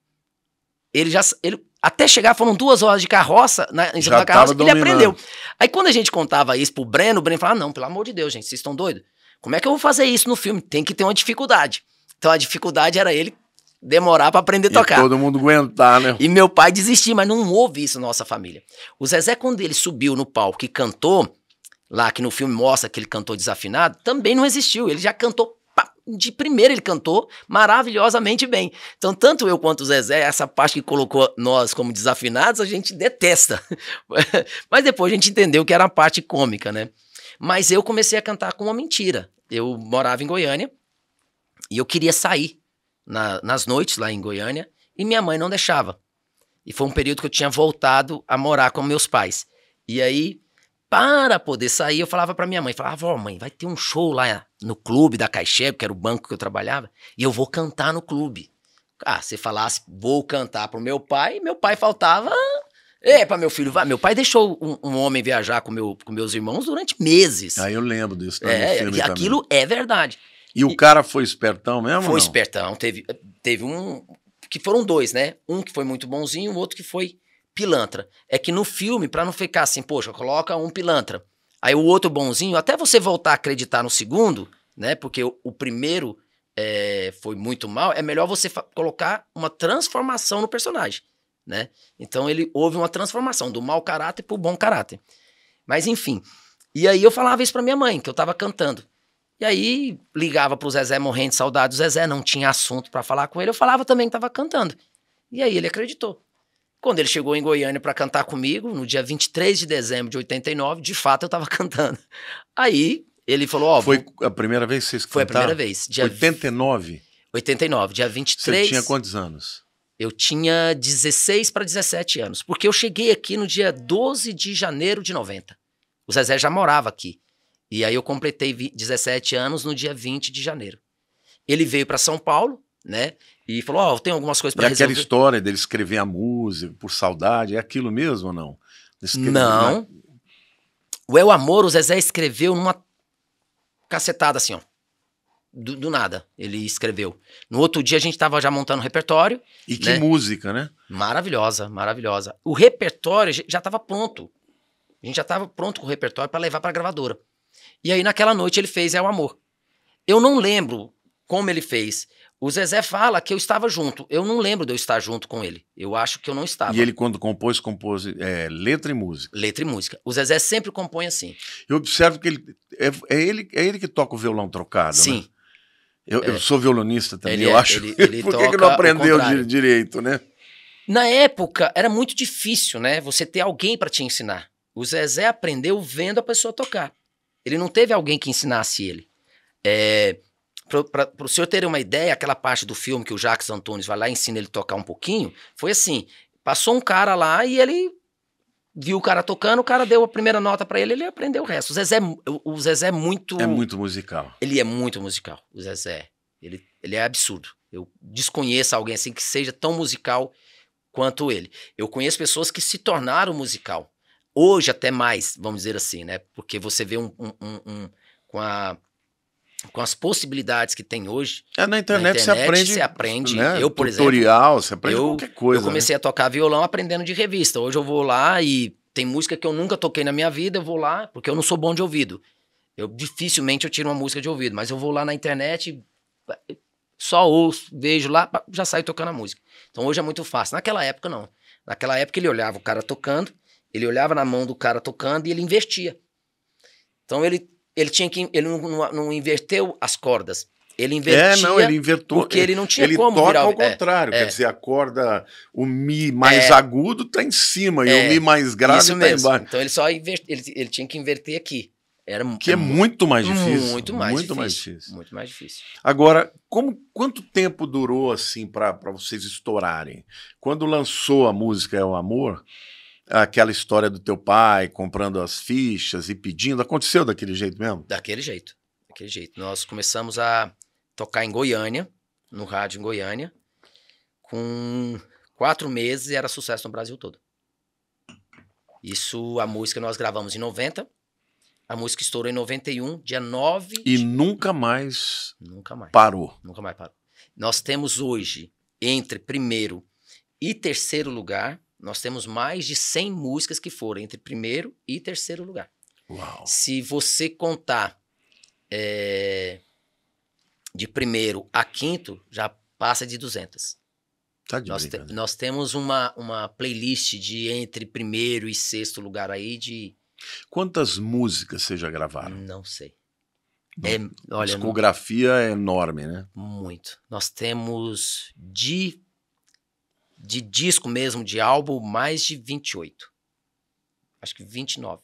Ele já. Ele, até chegar, foram duas horas de carroça, na, né, em cima da carroça, ele aprendeu. Aí quando a gente contava isso pro Breno, o Breno falava: ah, não, pelo amor de Deus, gente, vocês estão doidos? Como é que eu vou fazer isso no filme? Tem que ter uma dificuldade. Então a dificuldade era ele demorar para aprender a tocar. Todo mundo aguentar, né? E meu pai desistiu, mas não houve isso na nossa família. O Zezé, quando ele subiu no palco e cantou, lá que no filme mostra que ele cantou desafinado, também não existiu. Ele já cantou. de primeira ele cantou maravilhosamente bem. Então, tanto eu quanto o Zezé, essa parte que colocou nós como desafinados, a gente detesta. mas depois a gente entendeu que era a parte cômica, né? Mas eu comecei a cantar com uma mentira. Eu morava em Goiânia e eu queria sair na, nas noites lá em Goiânia e minha mãe não deixava. E foi um período que eu tinha voltado a morar com meus pais. E aí, para poder sair, eu falava para minha mãe, falava, mãe, vai ter um show lá no clube da Caixeb, que era o banco que eu trabalhava, e eu vou cantar no clube. Ah, se falasse, vou cantar pro meu pai, meu pai faltava... É, para meu filho, vai. Meu pai deixou um, um, homem viajar com, meu, com meus irmãos durante meses. Ah, eu lembro disso. Tá é, e aquilo é verdade. E, o cara foi espertão mesmo? Foi espertão. Teve, teve um. Que foram dois, né? Um que foi muito bonzinho, o outro que foi pilantra. É que no filme, para não ficar assim, poxa, coloca um pilantra. Aí o outro bonzinho, até você voltar a acreditar no segundo, né? Porque o, o primeiro é, foi muito mal, é melhor você colocar uma transformação no personagem, né? Então ele houve uma transformação do mau caráter pro bom caráter. Mas enfim. E aí eu falava isso pra minha mãe, que eu tava cantando. E aí ligava pro Zezé morrendo de saudade do Zezé, não tinha assunto para falar com ele. Eu falava também que tava cantando. E aí ele acreditou. Quando ele chegou em Goiânia para cantar comigo, no dia 23 de dezembro de 89, de fato eu tava cantando. Aí ele falou, ó, oh, Foi vou... a primeira vez que vocês cantaram? Foi a primeira vez. Dia 89? 89, dia 23. Você tinha quantos anos? Eu tinha 16 para 17 anos, porque eu cheguei aqui no dia 12 de janeiro de 90. O Zezé já morava aqui. E aí eu completei 17 anos no dia 20 de janeiro. Ele veio para São Paulo, né? E falou: Ó, oh, tem algumas coisas para resolver. aquela história dele escrever a música por saudade, é aquilo mesmo ou não? Escrever, não. Né? O El Amor, o Zezé escreveu numa cacetada assim, ó. Do, do, nada, ele escreveu. No outro dia a gente estava já montando o repertório. E que né? música, né? Maravilhosa, maravilhosa. O repertório já estava pronto. A gente já estava pronto com o repertório para levar para a gravadora. E aí, naquela noite, ele fez É o Amor. Eu não lembro como ele fez. O Zezé fala que eu estava junto. Eu não lembro de eu estar junto com ele. Eu acho que eu não estava. E ele, quando compôs, compôs é, letra e música. Letra e música. O Zezé sempre compõe assim. Eu observo que ele. É, é ele, é ele que toca o violão trocado, né? Sim. Né? Eu, é. eu, sou violonista também, ele eu é, acho. Ele, ele Por que, que não aprendeu direito, né? Na época, era muito difícil, né? Você ter alguém para te ensinar. O Zezé aprendeu vendo a pessoa tocar. Ele não teve alguém que ensinasse ele. É, para o senhor ter uma ideia, aquela parte do filme que o Jacques Antunes vai lá e ensina ele tocar um pouquinho, foi assim: passou um cara lá e ele viu o cara tocando, o cara deu a primeira nota para ele, ele aprendeu o resto. O Zezé, o Zezé é muito. É muito musical. Ele é muito musical, o Zezé. Ele, ele é absurdo. Eu desconheço alguém assim que seja tão musical quanto ele. Eu conheço pessoas que se tornaram musical. Hoje até mais, vamos dizer assim, né? Porque você vê um, um, um, um com a com as possibilidades que tem hoje. É, na internet, na internet você aprende. Você aprende. Né? Eu, por Tutorial, exemplo, você aprende eu, qualquer coisa. Eu comecei né? a tocar violão aprendendo de revista. Hoje eu vou lá e tem música que eu nunca toquei na minha vida, eu vou lá, porque eu não sou bom de ouvido. Eu dificilmente eu tiro uma música de ouvido, mas eu vou lá na internet, só ouço, vejo lá, já saio tocando a música. Então hoje é muito fácil. Naquela época, não. Naquela época ele olhava o cara tocando, ele olhava na mão do cara tocando e ele investia. Então ele, ele tinha que ele não, não, não inverteu as cordas. Ele é, invertia. É, não, ele inventou. Porque ele não tinha ele como toca virar ao é, contrário, é, quer é. dizer, a corda, o mi mais é. agudo está em cima e o é. mi mais grave está embaixo. Então ele só inverte, ele, ele tinha que inverter aqui. Era que é muito mais difícil. Muito mais, muito difícil, mais difícil. Muito mais difícil. Agora, como quanto tempo durou assim para vocês estourarem? Quando lançou a música É o Amor, aquela história do teu pai comprando as fichas e pedindo. Aconteceu daquele jeito mesmo? Daquele jeito. Daquele jeito. Nós começamos a tocar em Goiânia, no rádio em Goiânia. Com quatro meses era sucesso no Brasil todo. Isso, a música nós gravamos em 90. A música estourou em 91, dia 9. E de... nunca mais. Nunca mais. Parou. Nunca mais parou. Nós temos hoje, entre primeiro e terceiro lugar, nós temos mais de 100 músicas que foram entre primeiro e terceiro lugar. Uau. Se você contar é, de primeiro a quinto, já passa de 200. Tá de nós, briga, te, né? nós temos uma, uma playlist de entre primeiro e sexto lugar aí de... Quantas músicas você já gravaram? Não sei. É, olha, discografia não... é enorme, né? Muito. Nós temos de de disco mesmo, de álbum, mais de 28. Acho que 29.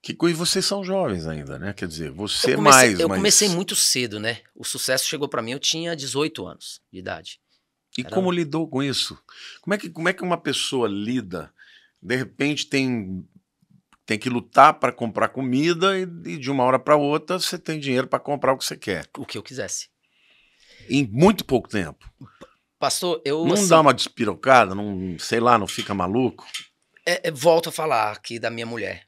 Que coisa, vocês são jovens ainda, né? Quer dizer, você eu comecei, mais. Eu mas... comecei muito cedo, né? O sucesso chegou para mim, eu tinha 18 anos de idade. E Era... como lidou com isso? Como é, que, como é que uma pessoa lida? De repente tem, tem que lutar para comprar comida e, e de uma hora para outra você tem dinheiro para comprar o que você quer. O que eu quisesse. Em muito pouco tempo. Pastor, eu. Não assim, dá uma despirocada, não, sei lá, não fica maluco. É, é, volto a falar aqui da minha mulher.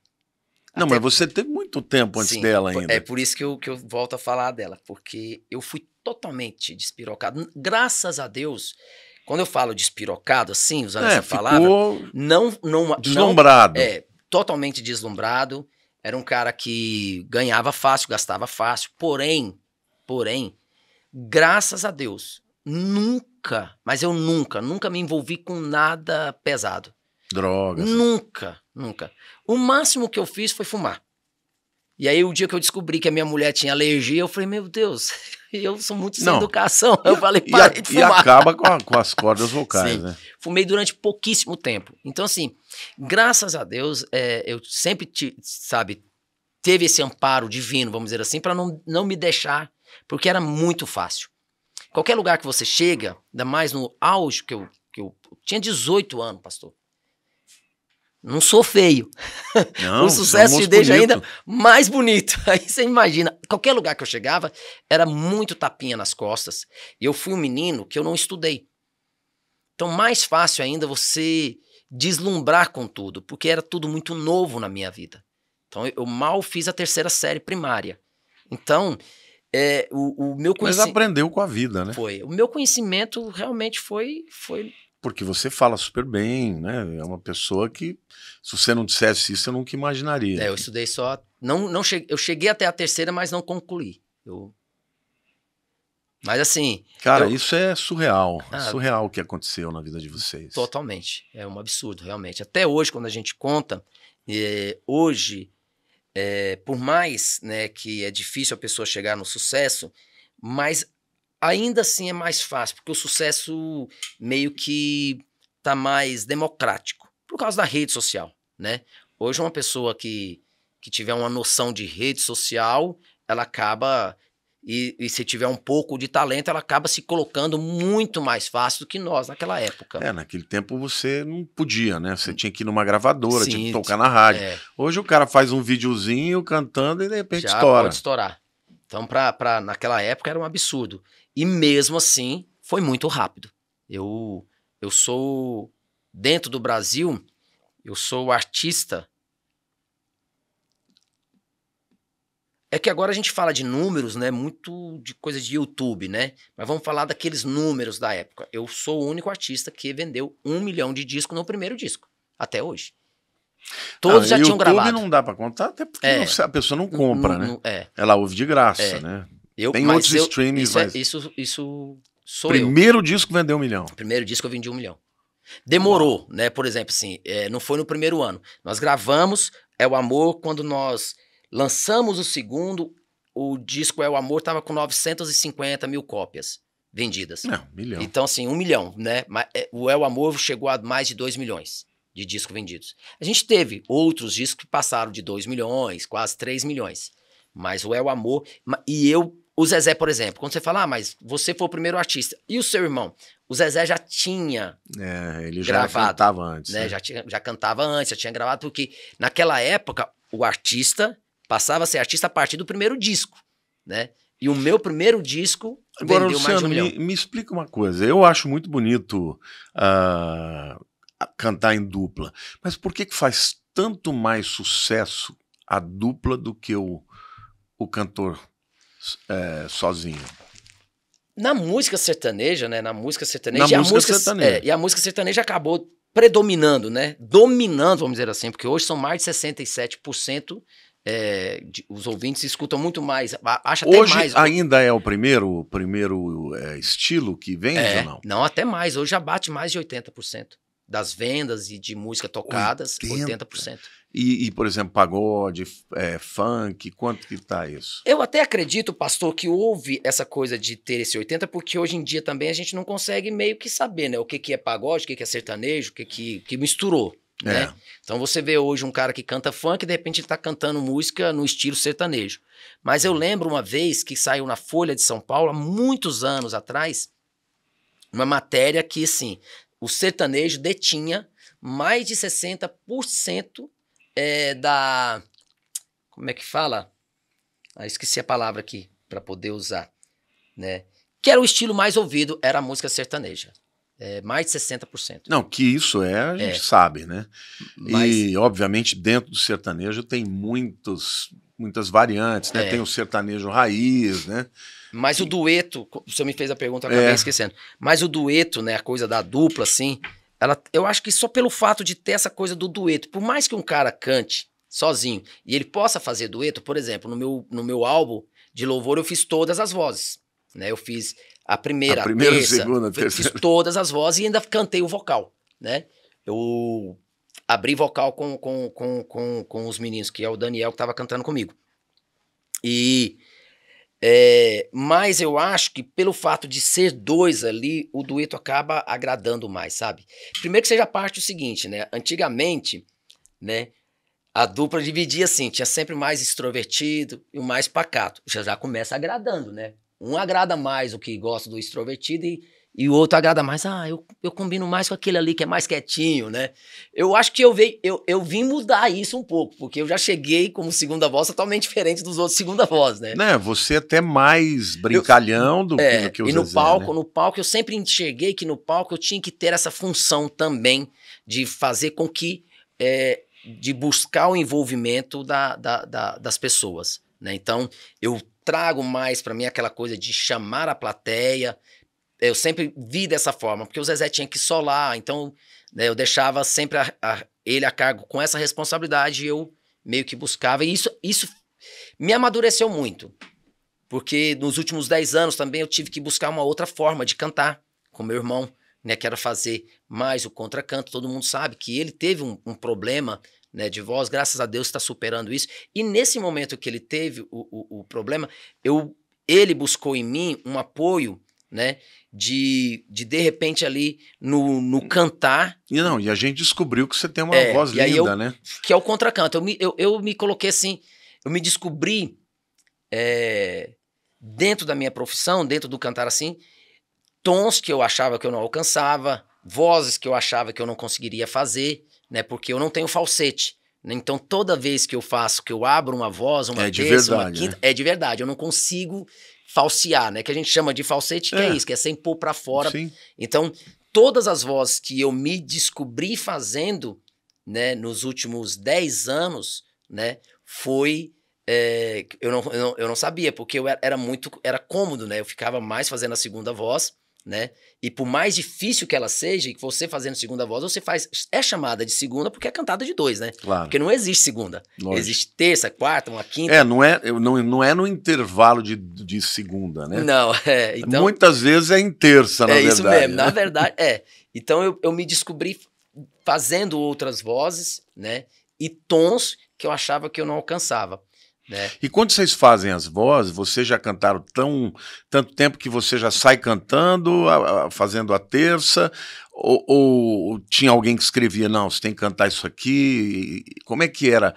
Não, Até mas você teve muito tempo antes sim, dela ainda. É por isso que eu, que eu volto a falar dela, porque eu fui totalmente despirocado. Graças a Deus, quando eu falo despirocado, assim, usando é, essa palavra, não, não. Deslumbrado. Não, é, totalmente deslumbrado. Era um cara que ganhava fácil, gastava fácil. Porém, porém, graças a Deus, nunca nunca, mas eu nunca, nunca me envolvi com nada pesado. Drogas. Nunca, nunca. O máximo que eu fiz foi fumar. E aí, o dia que eu descobri que a minha mulher tinha alergia, eu falei, meu Deus, eu sou muito sem Não. educação. Eu falei, para. de fumar. E acaba com, a, com as cordas vocais, Sim. né? Fumei durante pouquíssimo tempo. Então, assim, graças a Deus, é, eu sempre, te, sabe, teve esse amparo divino, vamos dizer assim, para não, não me deixar, porque era muito fácil. Qualquer lugar que você chega, ainda mais no auge, que eu, que eu, tinha 18 anos, pastor. Não sou feio. Não, o é sucesso te deixa ainda mais bonito. Aí você imagina. Qualquer lugar que eu chegava, era muito tapinha nas costas. E eu fui um menino que eu não estudei. Então, mais fácil ainda você deslumbrar com tudo, porque era tudo muito novo na minha vida. Então, eu mal fiz a terceira série primária. Então, é, o, o, meu conhecimento. Mas aprendeu com a vida, né? Foi. O meu conhecimento realmente foi. foi... Porque você fala super bem, né? É uma pessoa que, se você não dissesse isso, eu nunca imaginaria. É, eu estudei só. Não, não cheguei, eu cheguei até a terceira, mas não concluí. Eu... Mas assim. Cara, eu... isso é surreal. Ah, surreal o que aconteceu na vida de vocês. Totalmente. É um absurdo, realmente. Até hoje, quando a gente conta, é, hoje é, por mais né, que é difícil a pessoa chegar no sucesso, mas ainda assim é mais fácil, porque o sucesso meio que tá mais democrático, por causa da rede social, né? Hoje uma pessoa que, que tiver uma noção de rede social, ela acaba e, e, se tiver um pouco de talento, ela acaba se colocando muito mais fácil do que nós naquela época. É, naquele tempo você não podia, né? Você hum. tinha que ir numa gravadora, Sim, tinha que tocar na rádio. É. Hoje o cara faz um videozinho cantando e de repente Já estoura. Pode estourar. Então, pra, pra, naquela época era um absurdo. E mesmo assim, foi muito rápido. Eu, eu sou, dentro do Brasil, eu sou o artista É que agora a gente fala de números, né? Muito de coisa de YouTube, né? Mas vamos falar daqueles números da época. Eu sou o único artista que vendeu um milhão de discos no primeiro disco, até hoje. Todos ah, já tinham gravado. YouTube não dá para contar, até porque é, não, a pessoa não compra, né? É. Ela ouve de graça, é. né? Eu, Tem outros eu, streams, isso, é, mas... isso, isso sou Primeiro eu. disco vendeu um milhão. Primeiro disco eu vendi um milhão. Demorou, Uau. né? Por exemplo, assim, é, não foi no primeiro ano. Nós gravamos É o Amor quando nós Lançamos o segundo, o disco É o Amor estava com 950 mil cópias vendidas. Não, um milhão. Então, assim, um milhão, né? É, o É o Amor chegou a mais de 2 milhões de discos vendidos. A gente teve outros discos que passaram de 2 milhões, quase 3 milhões. Mas o É o Amor. E eu, o Zezé, por exemplo, quando você fala, ah, mas você foi o primeiro artista. E o seu irmão? O Zezé já tinha. É, ele já gravado, cantava antes. Né? né? Já, tinha, já cantava antes, já tinha gravado, porque naquela época o artista Passava a ser artista a partir do primeiro disco, né? E o meu primeiro disco Agora, vendeu Luciano, mais de um me, milhão. Me explica uma coisa. Eu acho muito bonito uh, cantar em dupla, mas por que, que faz tanto mais sucesso a dupla do que o, o cantor é, sozinho? Na música sertaneja, né? Na música sertaneja. Na e, música a música, sertaneja. É, e a música sertaneja acabou predominando, né? Dominando, vamos dizer assim, porque hoje são mais de 67% é, de, os ouvintes escutam muito mais, acha até hoje mais. Hoje ainda é o primeiro, primeiro é, estilo que vende é, ou não? Não, até mais. Hoje já bate mais de 80% das vendas e de música tocadas, 80%. 80%. E, e, por exemplo, pagode, é, funk, quanto que está isso? Eu até acredito, pastor, que houve essa coisa de ter esse 80, porque hoje em dia também a gente não consegue meio que saber, né? O que, que é pagode, o que, que é sertanejo, o que, que, que misturou. É. Né? Então você vê hoje um cara que canta funk e de repente ele está cantando música no estilo sertanejo. Mas eu lembro uma vez que saiu na Folha de São Paulo, há muitos anos atrás, uma matéria que, assim, o sertanejo detinha mais de 60% é, da. Como é que fala? Ah, esqueci a palavra aqui para poder usar, né? Que era o estilo mais ouvido, era a música sertaneja é, mais de 60%. Não, que isso é, a gente é. sabe, né? Mas... E, obviamente, dentro do sertanejo tem muitos, muitas variantes, né? É. Tem o sertanejo raiz, né? Mas o dueto, você me fez a pergunta, acabei é. esquecendo. Mas o dueto, né? A coisa da dupla, assim, ela, eu acho que só pelo fato de ter essa coisa do dueto, por mais que um cara cante sozinho e ele possa fazer dueto, por exemplo, no meu, no meu álbum de louvor eu fiz todas as vozes, né? Eu fiz a primeira, a primeira, terça, segunda, terceira. Fiz todas as vozes e ainda cantei o vocal, né? Eu abri vocal com, com, com, com, com os meninos, que é o Daniel que estava cantando comigo. E... É, mas eu acho que pelo fato de ser dois ali, o dueto acaba agradando mais, sabe? Primeiro que seja parte o seguinte, né? Antigamente, né? A dupla dividia assim, tinha sempre mais extrovertido e o mais pacato. Já, já começa agradando, né? Um agrada mais o que gosta do extrovertido e, e o outro agrada mais. Ah, eu, eu combino mais com aquele ali que é mais quietinho, né? Eu acho que eu, veio, eu, eu vim mudar isso um pouco, porque eu já cheguei como segunda voz totalmente diferente dos outros segunda voz, né? Né, você é até mais brincalhão eu, do, é, do que o E no Zezé, palco, né? no palco, eu sempre enxerguei que no palco eu tinha que ter essa função também de fazer com que. É, de buscar o envolvimento da, da, da, das pessoas. Né? Então, eu trago mais para mim aquela coisa de chamar a plateia. Eu sempre vi dessa forma, porque o Zezé tinha que solar, então né, eu deixava sempre a, a, ele a cargo com essa responsabilidade e eu meio que buscava. E isso, isso me amadureceu muito, porque nos últimos 10 anos também eu tive que buscar uma outra forma de cantar com meu irmão, né, que era fazer mais o contracanto. Todo mundo sabe que ele teve um, um problema né, de voz, graças a Deus está superando isso. E nesse momento que ele teve o, o, o problema, eu, ele buscou em mim um apoio né? De, de de repente ali no, no hum. cantar. E não, e a gente descobriu que você tem uma é, voz linda, eu, né? Que é o contracanto. Eu me, eu, eu me coloquei assim, eu me descobri é, dentro da minha profissão, dentro do cantar assim, tons que eu achava que eu não alcançava, vozes que eu achava que eu não conseguiria fazer né? Porque eu não tenho falsete. Né, então, toda vez que eu faço, que eu abro uma voz, uma é terça, verdade, uma quinta, né? é de verdade. Eu não consigo falsear, né? Que a gente chama de falsete, que é, é isso, que é sem pôr para fora. Sim. Então, todas as vozes que eu me descobri fazendo, né, nos últimos 10 anos, né, foi é, eu, não, eu, não, eu não sabia, porque eu era, era, muito, era cômodo, né? Eu ficava mais fazendo a segunda voz né? E por mais difícil que ela seja, e que você fazendo segunda voz, você faz. É chamada de segunda porque é cantada de dois, né? Claro. Porque não existe segunda. Lógico. Existe terça, quarta, uma quinta. É, não é, não, não é no intervalo de, de segunda, né? Não, é. Então, Muitas vezes é em terça, na é verdade. É isso mesmo, na né? verdade, é. Então eu, eu me descobri fazendo outras vozes, né? E tons que eu achava que eu não alcançava. Né? E quando vocês fazem as vozes, vocês já cantaram tão tanto tempo que você já sai cantando, a, a, fazendo a terça, ou, ou, tinha alguém que escrevia, não, você tem que cantar isso aqui? Como é que era?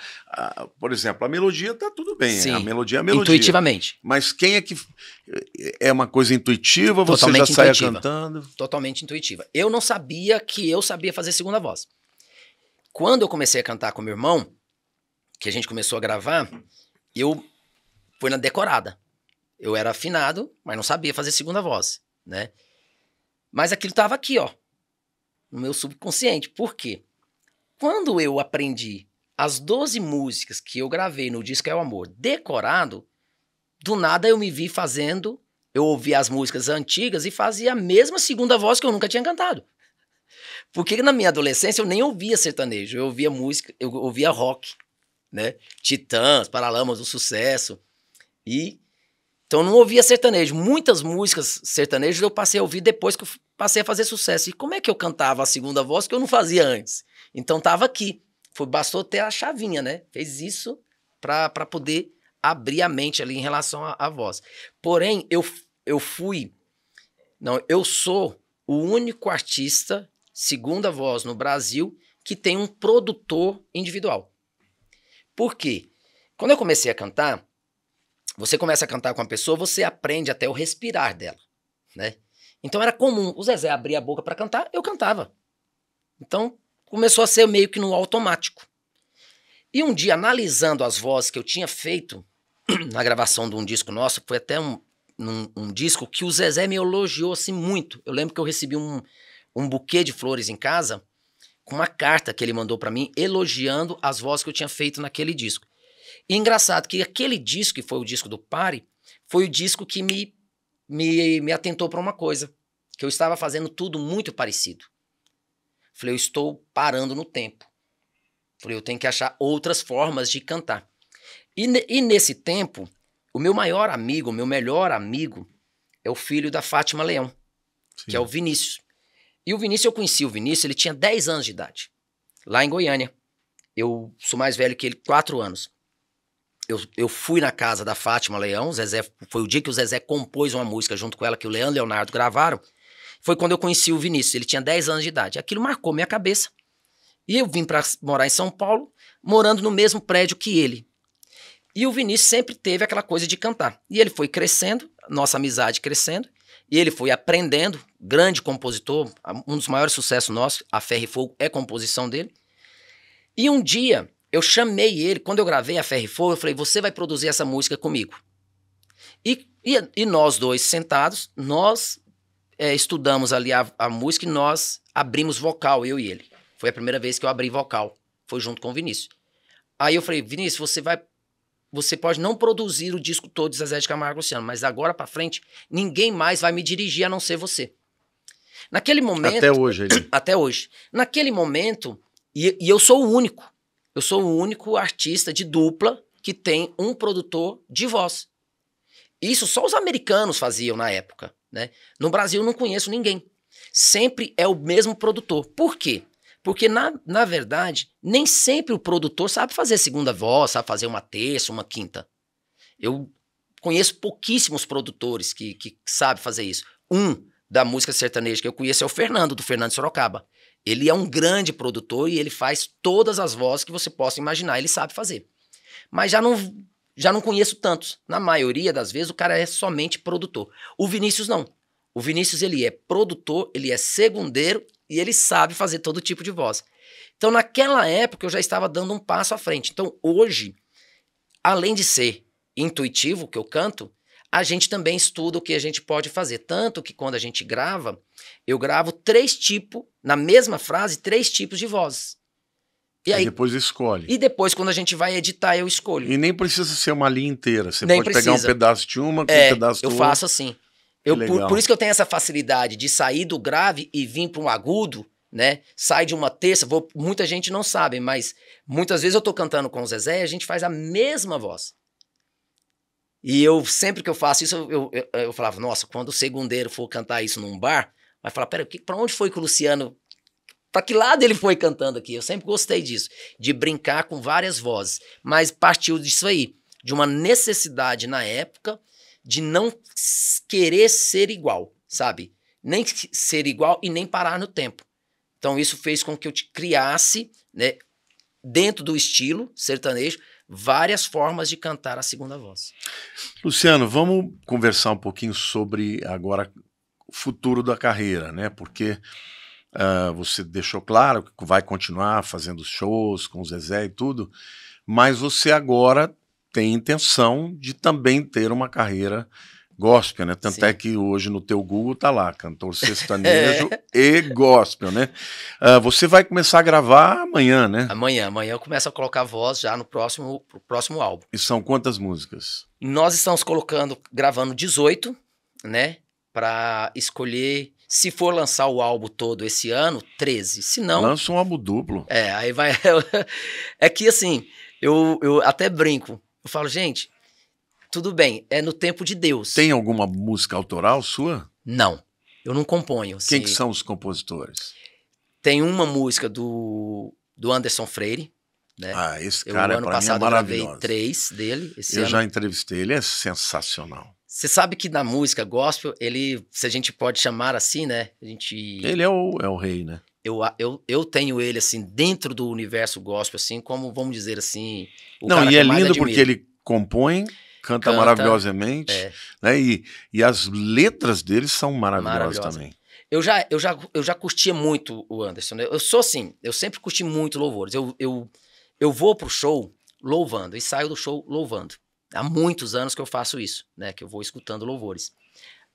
por exemplo, a melodia tá tudo bem, é, Sim. a melodia é a melodia. Intuitivamente. Mas quem é que. É uma coisa intuitiva, você Totalmente já sai cantando? Totalmente intuitiva. Eu não sabia que eu sabia fazer segunda voz. Quando eu comecei a cantar com meu irmão, que a gente começou a gravar eu fui na decorada. Eu era afinado, mas não sabia fazer segunda voz, né? Mas aquilo tava aqui, ó, no meu subconsciente. Por quê? Quando eu aprendi as 12 músicas que eu gravei no disco É o Amor decorado, do nada eu me vi fazendo, eu ouvia as músicas antigas e fazia a mesma segunda voz que eu nunca tinha cantado. Porque na minha adolescência eu nem ouvia sertanejo, eu ouvia música, eu ouvia rock, né? Titãs, Paralamas do Sucesso. E então não ouvia sertanejo. Muitas músicas sertanejas eu passei a ouvir depois que eu passei a fazer sucesso. E como é que eu cantava a segunda voz que eu não fazia antes? Então tava aqui. Foi, bastou ter a chavinha, né? Fez isso para poder abrir a mente ali em relação à voz. Porém, eu, eu fui. Não, eu sou o único artista, segunda voz no Brasil, que tem um produtor individual. Por quê? Quando eu comecei a cantar, você começa a cantar com uma pessoa, você aprende até o respirar dela, né? Então era comum, o Zezé abria a boca para cantar, eu cantava. Então começou a ser meio que no automático. E um dia, analisando as vozes que eu tinha feito na gravação de um disco nosso, foi até um, um, um disco que o Zezé me elogiou assim muito. Eu lembro que eu recebi um, um buquê de flores em casa com uma carta que ele mandou para mim elogiando as vozes que eu tinha feito naquele disco. E engraçado que aquele disco, que foi o disco do Pare, foi o disco que me, me, me atentou para uma coisa, que eu estava fazendo tudo muito parecido. Falei, eu estou parando no tempo. Falei, eu tenho que achar outras formas de cantar. E, e nesse tempo, o meu maior amigo, o meu melhor amigo, é o filho da Fátima Leão, Sim. que é o Vinícius. E o Vinícius, eu conheci o Vinícius, ele tinha 10 anos de idade, lá em Goiânia. Eu sou mais velho que ele, 4 anos. Eu, eu fui na casa da Fátima Leão, Zezé, foi o dia que o Zezé compôs uma música junto com ela, que o Leandro e Leonardo gravaram. Foi quando eu conheci o Vinícius, ele tinha 10 anos de idade. Aquilo marcou minha cabeça. E eu vim para morar em São Paulo, morando no mesmo prédio que ele. E o Vinícius sempre teve aquela coisa de cantar. E ele foi crescendo, nossa amizade crescendo. E ele foi aprendendo, grande compositor, um dos maiores sucessos nossos, A Ferro e Fogo é composição dele. E um dia eu chamei ele, quando eu gravei A Ferro e Fogo, eu falei: Você vai produzir essa música comigo. E, e, e nós dois sentados, nós é, estudamos ali a, a música e nós abrimos vocal, eu e ele. Foi a primeira vez que eu abri vocal, foi junto com o Vinícius. Aí eu falei: Vinícius, você vai você pode não produzir o disco todo de Zezé de Camargo Luciano, mas agora para frente, ninguém mais vai me dirigir a não ser você. Naquele momento. Até hoje, ele... Até hoje. Naquele momento, e, e eu sou o único. Eu sou o único artista de dupla que tem um produtor de voz. Isso só os americanos faziam na época. Né? No Brasil, não conheço ninguém. Sempre é o mesmo produtor. Por quê? Porque, na, na verdade, nem sempre o produtor sabe fazer segunda voz, sabe fazer uma terça, uma quinta. Eu conheço pouquíssimos produtores que, que sabem fazer isso. Um da música sertaneja que eu conheço é o Fernando, do Fernando Sorocaba. Ele é um grande produtor e ele faz todas as vozes que você possa imaginar, ele sabe fazer. Mas já não, já não conheço tantos. Na maioria das vezes, o cara é somente produtor. O Vinícius não. O Vinícius, ele é produtor, ele é segundeiro e ele sabe fazer todo tipo de voz. Então, naquela época, eu já estava dando um passo à frente. Então, hoje, além de ser intuitivo, que eu canto, a gente também estuda o que a gente pode fazer. Tanto que quando a gente grava, eu gravo três tipos, na mesma frase, três tipos de vozes. E, aí, e depois escolhe. E depois, quando a gente vai editar, eu escolho. E nem precisa ser uma linha inteira. Você nem pode precisa. pegar um pedaço de uma, é, um pedaço de outra. Eu faço assim. Eu, por, por, isso que eu tenho essa facilidade de sair do grave e vir para um agudo, né? Sai de uma terça, vou, muita gente não sabe, mas muitas vezes eu tô cantando com o Zezé e a gente faz a mesma voz. E eu, sempre que eu faço isso, eu, eu, eu falava, nossa, quando o segundeiro for cantar isso num bar, vai falar, pera, para onde foi que o Luciano para que lado ele foi cantando aqui. Eu sempre gostei disso, de brincar com várias vozes, mas partiu disso aí, de uma necessidade na época de não querer ser igual, sabe? Nem ser igual e nem parar no tempo. Então isso fez com que eu te criasse, né, dentro do estilo sertanejo, várias formas de cantar a segunda voz. Luciano, vamos conversar um pouquinho sobre agora o futuro da carreira, né? Porque uh, você deixou claro que vai continuar fazendo shows com o Zezé e tudo, mas você agora tem intenção de também ter uma carreira gospel, né? Tanto é Sim. é que hoje no teu Google tá lá, cantor sertanejo e gospel, né? Uh, você vai começar a gravar amanhã, né? Amanhã, amanhã eu começo a colocar voz já no próximo, pro próximo álbum. E são quantas músicas? Nós estamos colocando, gravando 18, né? Para escolher, se for lançar o álbum todo esse ano, 13. Se não. Lança um álbum duplo. É, aí vai. é que assim, eu, eu até brinco eu falo, gente, tudo bem, é no tempo de Deus. Tem alguma música autoral sua? Não, eu não componho. Quem que são os compositores? Tem uma música do, do Anderson Freire, né? Ah, esse cara eu, é, ano passado, mim é maravilhoso. três dele. eu ano. já entrevistei ele, é sensacional. Você sabe que na música gospel, ele, se a gente pode chamar assim, né? A gente... Ele é o, é o rei, né? eu, eu, eu tenho ele, assim, dentro do universo gospel, assim, como, vamos dizer assim... Não, e é lindo porque ele compõe, canta, canta maravilhosamente, é. né? E, e as letras dele são maravilhosas Maravilhosa. também. Eu já, eu, já, eu já curtia muito o Anderson. Né, eu sou assim, eu sempre curti muito louvores. Eu, eu, eu vou pro show louvando e saio do show louvando. Há muitos anos que eu faço isso, né? Que eu vou escutando louvores.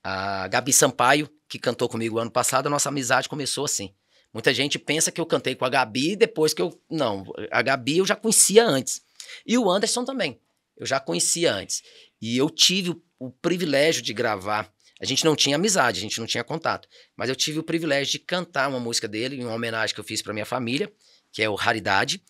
A Gabi Sampaio, que cantou comigo ano passado, a nossa amizade começou assim. Muita gente pensa que eu cantei com a Gabi depois que eu. Não, a Gabi eu já conhecia antes. E o Anderson também. Eu já conhecia antes. E eu tive o, o privilégio de gravar. A gente não tinha amizade, a gente não tinha contato. Mas eu tive o privilégio de cantar uma música dele, em uma homenagem que eu fiz para minha família, que é o Raridade.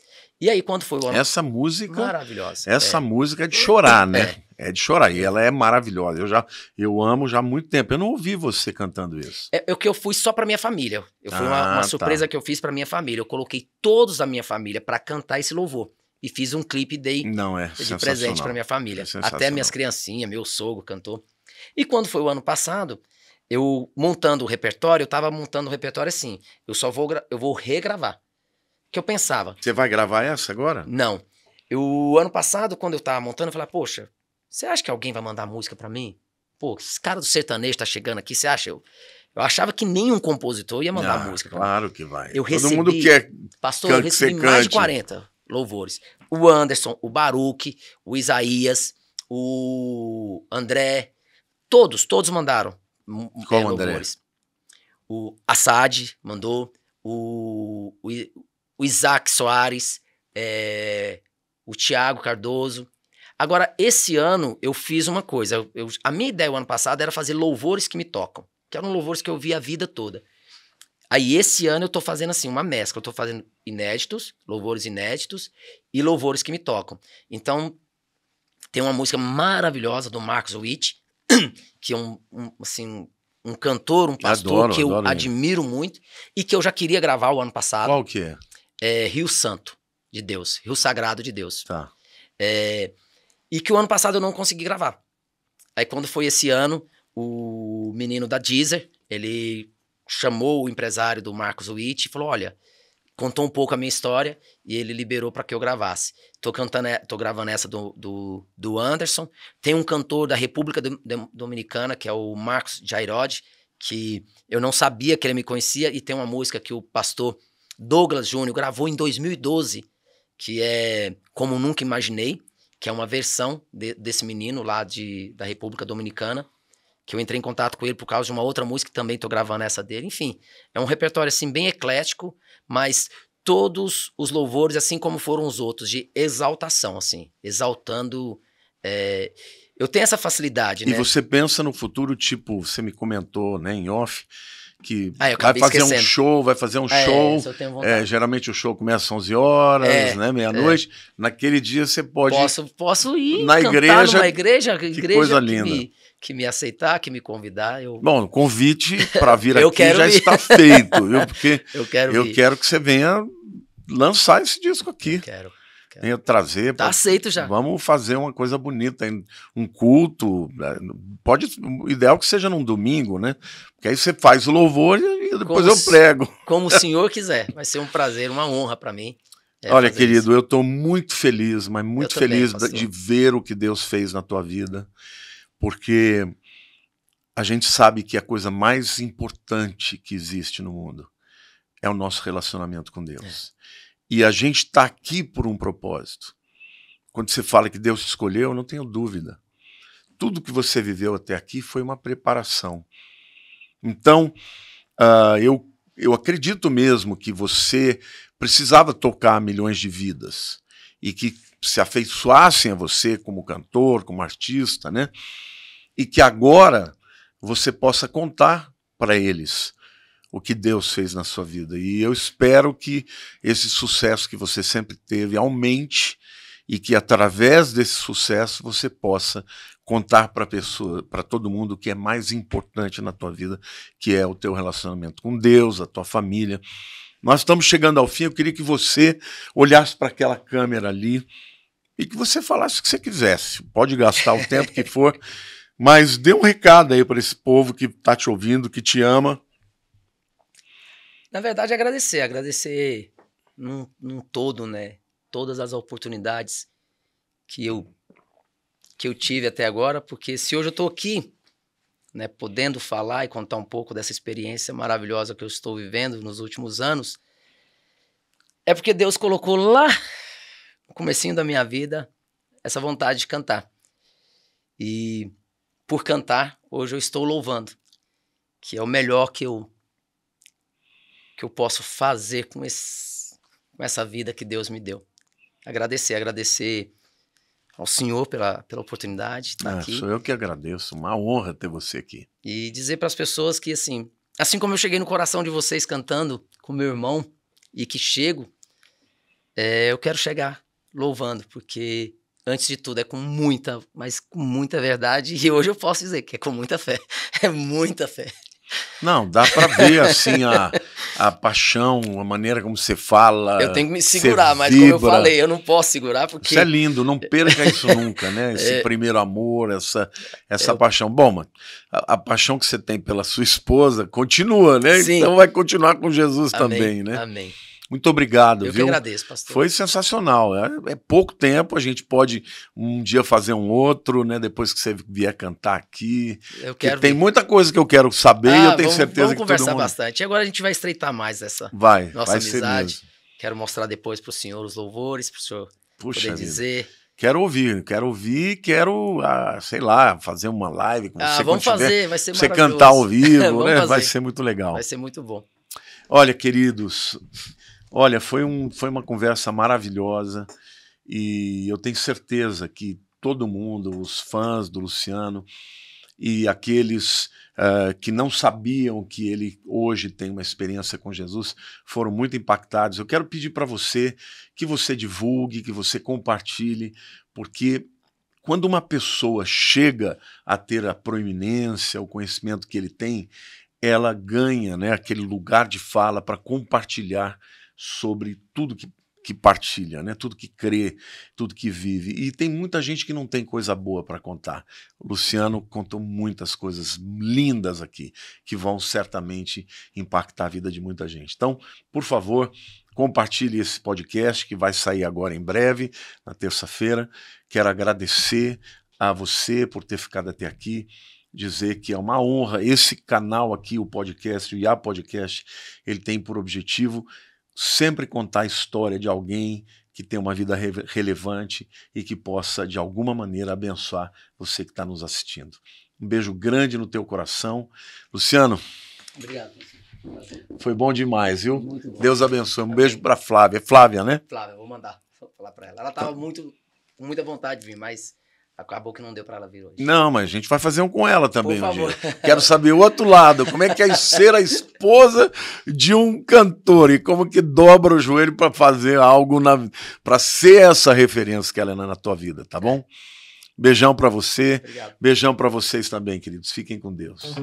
E aí, quando foi o ano? Essa música. Maravilhosa. Essa é. música é de chorar, né? É. é. de chorar. E ela é maravilhosa. Eu já eu amo já há muito tempo. Eu não ouvi você cantando isso. É, é o que eu fui só pra minha família. Eu ah, fui uma, uma ah, tá. surpresa tá. que eu fiz pra minha família. Eu coloquei todos da minha família para cantar esse louvor. E fiz um clipe e dei não, é de presente pra minha família. É Até minhas criancinhas, meu sogro cantou. E quando foi o ano passado, eu montando o repertório, eu tava montando o repertório assim. Eu só vou, eu vou regravar que eu pensava. Você vai gravar essa agora? Não. O ano passado, quando eu tava montando, eu falei, poxa, você acha que alguém vai mandar música para mim? Pô, esse cara do sertanejo tá chegando aqui, você acha? Eu, eu achava que nenhum compositor ia mandar ah, música. Claro mim. que vai. Eu Todo recebi, mundo quer. É pastor, eu recebi mais cante. de 40 louvores. O Anderson, o Baruque, o Isaías, o André. Todos, todos mandaram. Qual é, André? Louvores. O Assad mandou. O, o, o Isaac Soares, é, o Tiago Cardoso. Agora, esse ano eu fiz uma coisa. Eu, eu, a minha ideia o ano passado era fazer louvores que me tocam, que eram louvores que eu vi a vida toda. Aí esse ano eu tô fazendo assim, uma mescla. Eu tô fazendo inéditos, louvores inéditos e louvores que me tocam. Então, tem uma música maravilhosa do Marcos Witt, que é um, um assim, um cantor, um pastor adoro, que eu adoro, admiro muito e que eu já queria gravar o ano passado. Qual que é? é, Rio Santo de Deus, Rio Sagrado de Deus. Tá. É, e que o ano passado eu não consegui gravar. Aí quando foi esse ano, o menino da Deezer, ele chamou o empresário do Marcos Witt e falou: "Olha, contou um pouco a minha história e ele liberou para que eu gravasse. Tô cantando, é, tô gravando essa do, do, do Anderson. Tem um cantor da República Dominicana que é o Marcos Jairod, que eu não sabia que ele me conhecia e tem uma música que o pastor Douglas Júnior gravou em 2012, que é Como Nunca Imaginei, que é uma versão de, desse menino lá de, da República Dominicana, que eu entrei em contato com ele por causa de uma outra música que também estou gravando essa dele. Enfim, é um repertório assim bem eclético, mas todos os louvores, assim como foram os outros, de exaltação, assim, exaltando. É... Eu tenho essa facilidade, e né? E você pensa no futuro, tipo, você me comentou, né, em off, que ah, vai fazer esquecendo. um show, vai fazer um é, show. É, geralmente o show começa às 11 horas, é, né, é. meia-noite. Naquele dia você pode Posso, posso ir na igreja, numa igreja, que igreja coisa que linda. Me, que me aceitar, que me convidar, eu Bom, o convite para vir aqui já vir. está feito, viu? Porque eu quero eu vir. quero que você venha lançar esse disco aqui. Eu quero. Venha trazer. Tá pra... aceito já. Vamos fazer uma coisa bonita, um culto. Né? Pode, o ideal é que seja num domingo, né? Porque aí você faz o louvor e depois como eu prego. Se, como o senhor quiser. Vai ser um prazer, uma honra para mim. É Olha, querido, isso. eu estou muito feliz, mas muito feliz de ver o que Deus fez na tua vida, porque a gente sabe que a coisa mais importante que existe no mundo é o nosso relacionamento com Deus. É. E a gente está aqui por um propósito. Quando você fala que Deus te escolheu, eu não tenho dúvida. Tudo que você viveu até aqui foi uma preparação. Então, uh, eu, eu acredito mesmo que você precisava tocar milhões de vidas e que se afeiçoassem a você como cantor, como artista, né? E que agora você possa contar para eles o que Deus fez na sua vida. E eu espero que esse sucesso que você sempre teve aumente e que através desse sucesso você possa contar para pessoa, para todo mundo o que é mais importante na tua vida, que é o teu relacionamento com Deus, a tua família. Nós estamos chegando ao fim, eu queria que você olhasse para aquela câmera ali e que você falasse o que você quisesse. Pode gastar o tempo que for, mas dê um recado aí para esse povo que está te ouvindo, que te ama na verdade, é agradecer. Agradecer num, num todo, né? Todas as oportunidades que eu, que eu tive até agora, porque se hoje eu estou aqui, né, podendo falar e contar um pouco dessa experiência maravilhosa que eu estou vivendo nos últimos anos, é porque Deus colocou lá no comecinho da minha vida essa vontade de cantar. E por cantar, hoje eu estou louvando, que é o melhor que eu que eu posso fazer com, esse, com essa vida que Deus me deu. Agradecer, agradecer ao senhor pela, pela oportunidade de estar é, aqui. Sou eu que agradeço, uma honra ter você aqui. E dizer para as pessoas que, assim, assim como eu cheguei no coração de vocês cantando com meu irmão e que chego, é, eu quero chegar louvando, porque antes de tudo é com muita, mas com muita verdade, e hoje eu posso dizer que é com muita fé. É muita fé. Não, dá para ver assim a, a paixão, a maneira como você fala. Eu tenho que me segurar, mas como eu falei, eu não posso segurar porque. Isso é lindo, não perca isso nunca, né? Esse é... primeiro amor, essa, essa eu... paixão. Bom, mano, a, a, paixão que você tem pela sua esposa continua, né? Sim. Então vai continuar com Jesus Amém. também, né? Amém. Muito obrigado. Eu viu? que agradeço, pastor. Foi sensacional. É, é, pouco tempo, a gente pode um dia fazer um outro, né? Depois que você vier cantar aqui. Eu quero. Tem muita coisa que eu quero saber ah, e eu ah, tenho vamos, certeza vamos que conversar todo mundo... bastante. E agora a gente vai estreitar mais essa vai, nossa vai amizade. Quero mostrar depois para o senhor os louvores, para o senhor Puxa poder vida. dizer. Quero ouvir, quero ouvir, quero, ah, sei lá, fazer uma live com ah, você. Vamos fazer, tiver, vai ser Você cantar ao vivo, né? Fazer. Vai ser muito legal. Vai ser muito bom. Olha, queridos, Olha, foi, um, foi uma conversa maravilhosa e eu tenho certeza que todo mundo, os fãs do Luciano e aqueles uh, que não sabiam que ele hoje tem uma experiência com Jesus, foram muito impactados. Eu quero pedir para você que você divulgue, que você compartilhe, porque quando uma pessoa chega a ter a proeminência, o conhecimento que ele tem, ela ganha né, aquele lugar de fala para compartilhar sobre tudo que, que partilha, né? tudo que crê, tudo que vive. E tem muita gente que não tem coisa boa para contar. O Luciano contou muitas coisas lindas aqui, que vão certamente impactar a vida de muita gente. Então, por favor, compartilhe esse podcast que vai sair agora em breve, na terça-feira. Quero agradecer a você por ter ficado até aqui dizer que é uma honra. Esse canal aqui, o podcast, o IA Podcast, ele tem por objetivo sempre contar a história de alguém que tem uma vida re relevante e que possa, de alguma maneira, abençoar você que está nos assistindo. Um beijo grande no teu coração. Luciano. Obrigado. Foi bom demais, viu? Bom. Deus abençoe. Um beijo para Flávia. Flávia, né? Flávia, vou mandar falar para ela. Ela estava tá. muito, com muita vontade de vir, mas Acabou que não deu para ela vir hoje. Não, mas a gente vai fazer um com ela também Por favor. Um Quero saber o outro lado. Como é que é ser a esposa de um cantor e como que dobra o joelho para fazer algo na para ser essa referência que ela é na tua vida, tá bom? Beijão para você. Obrigado. Beijão para vocês também, queridos. Fiquem com Deus.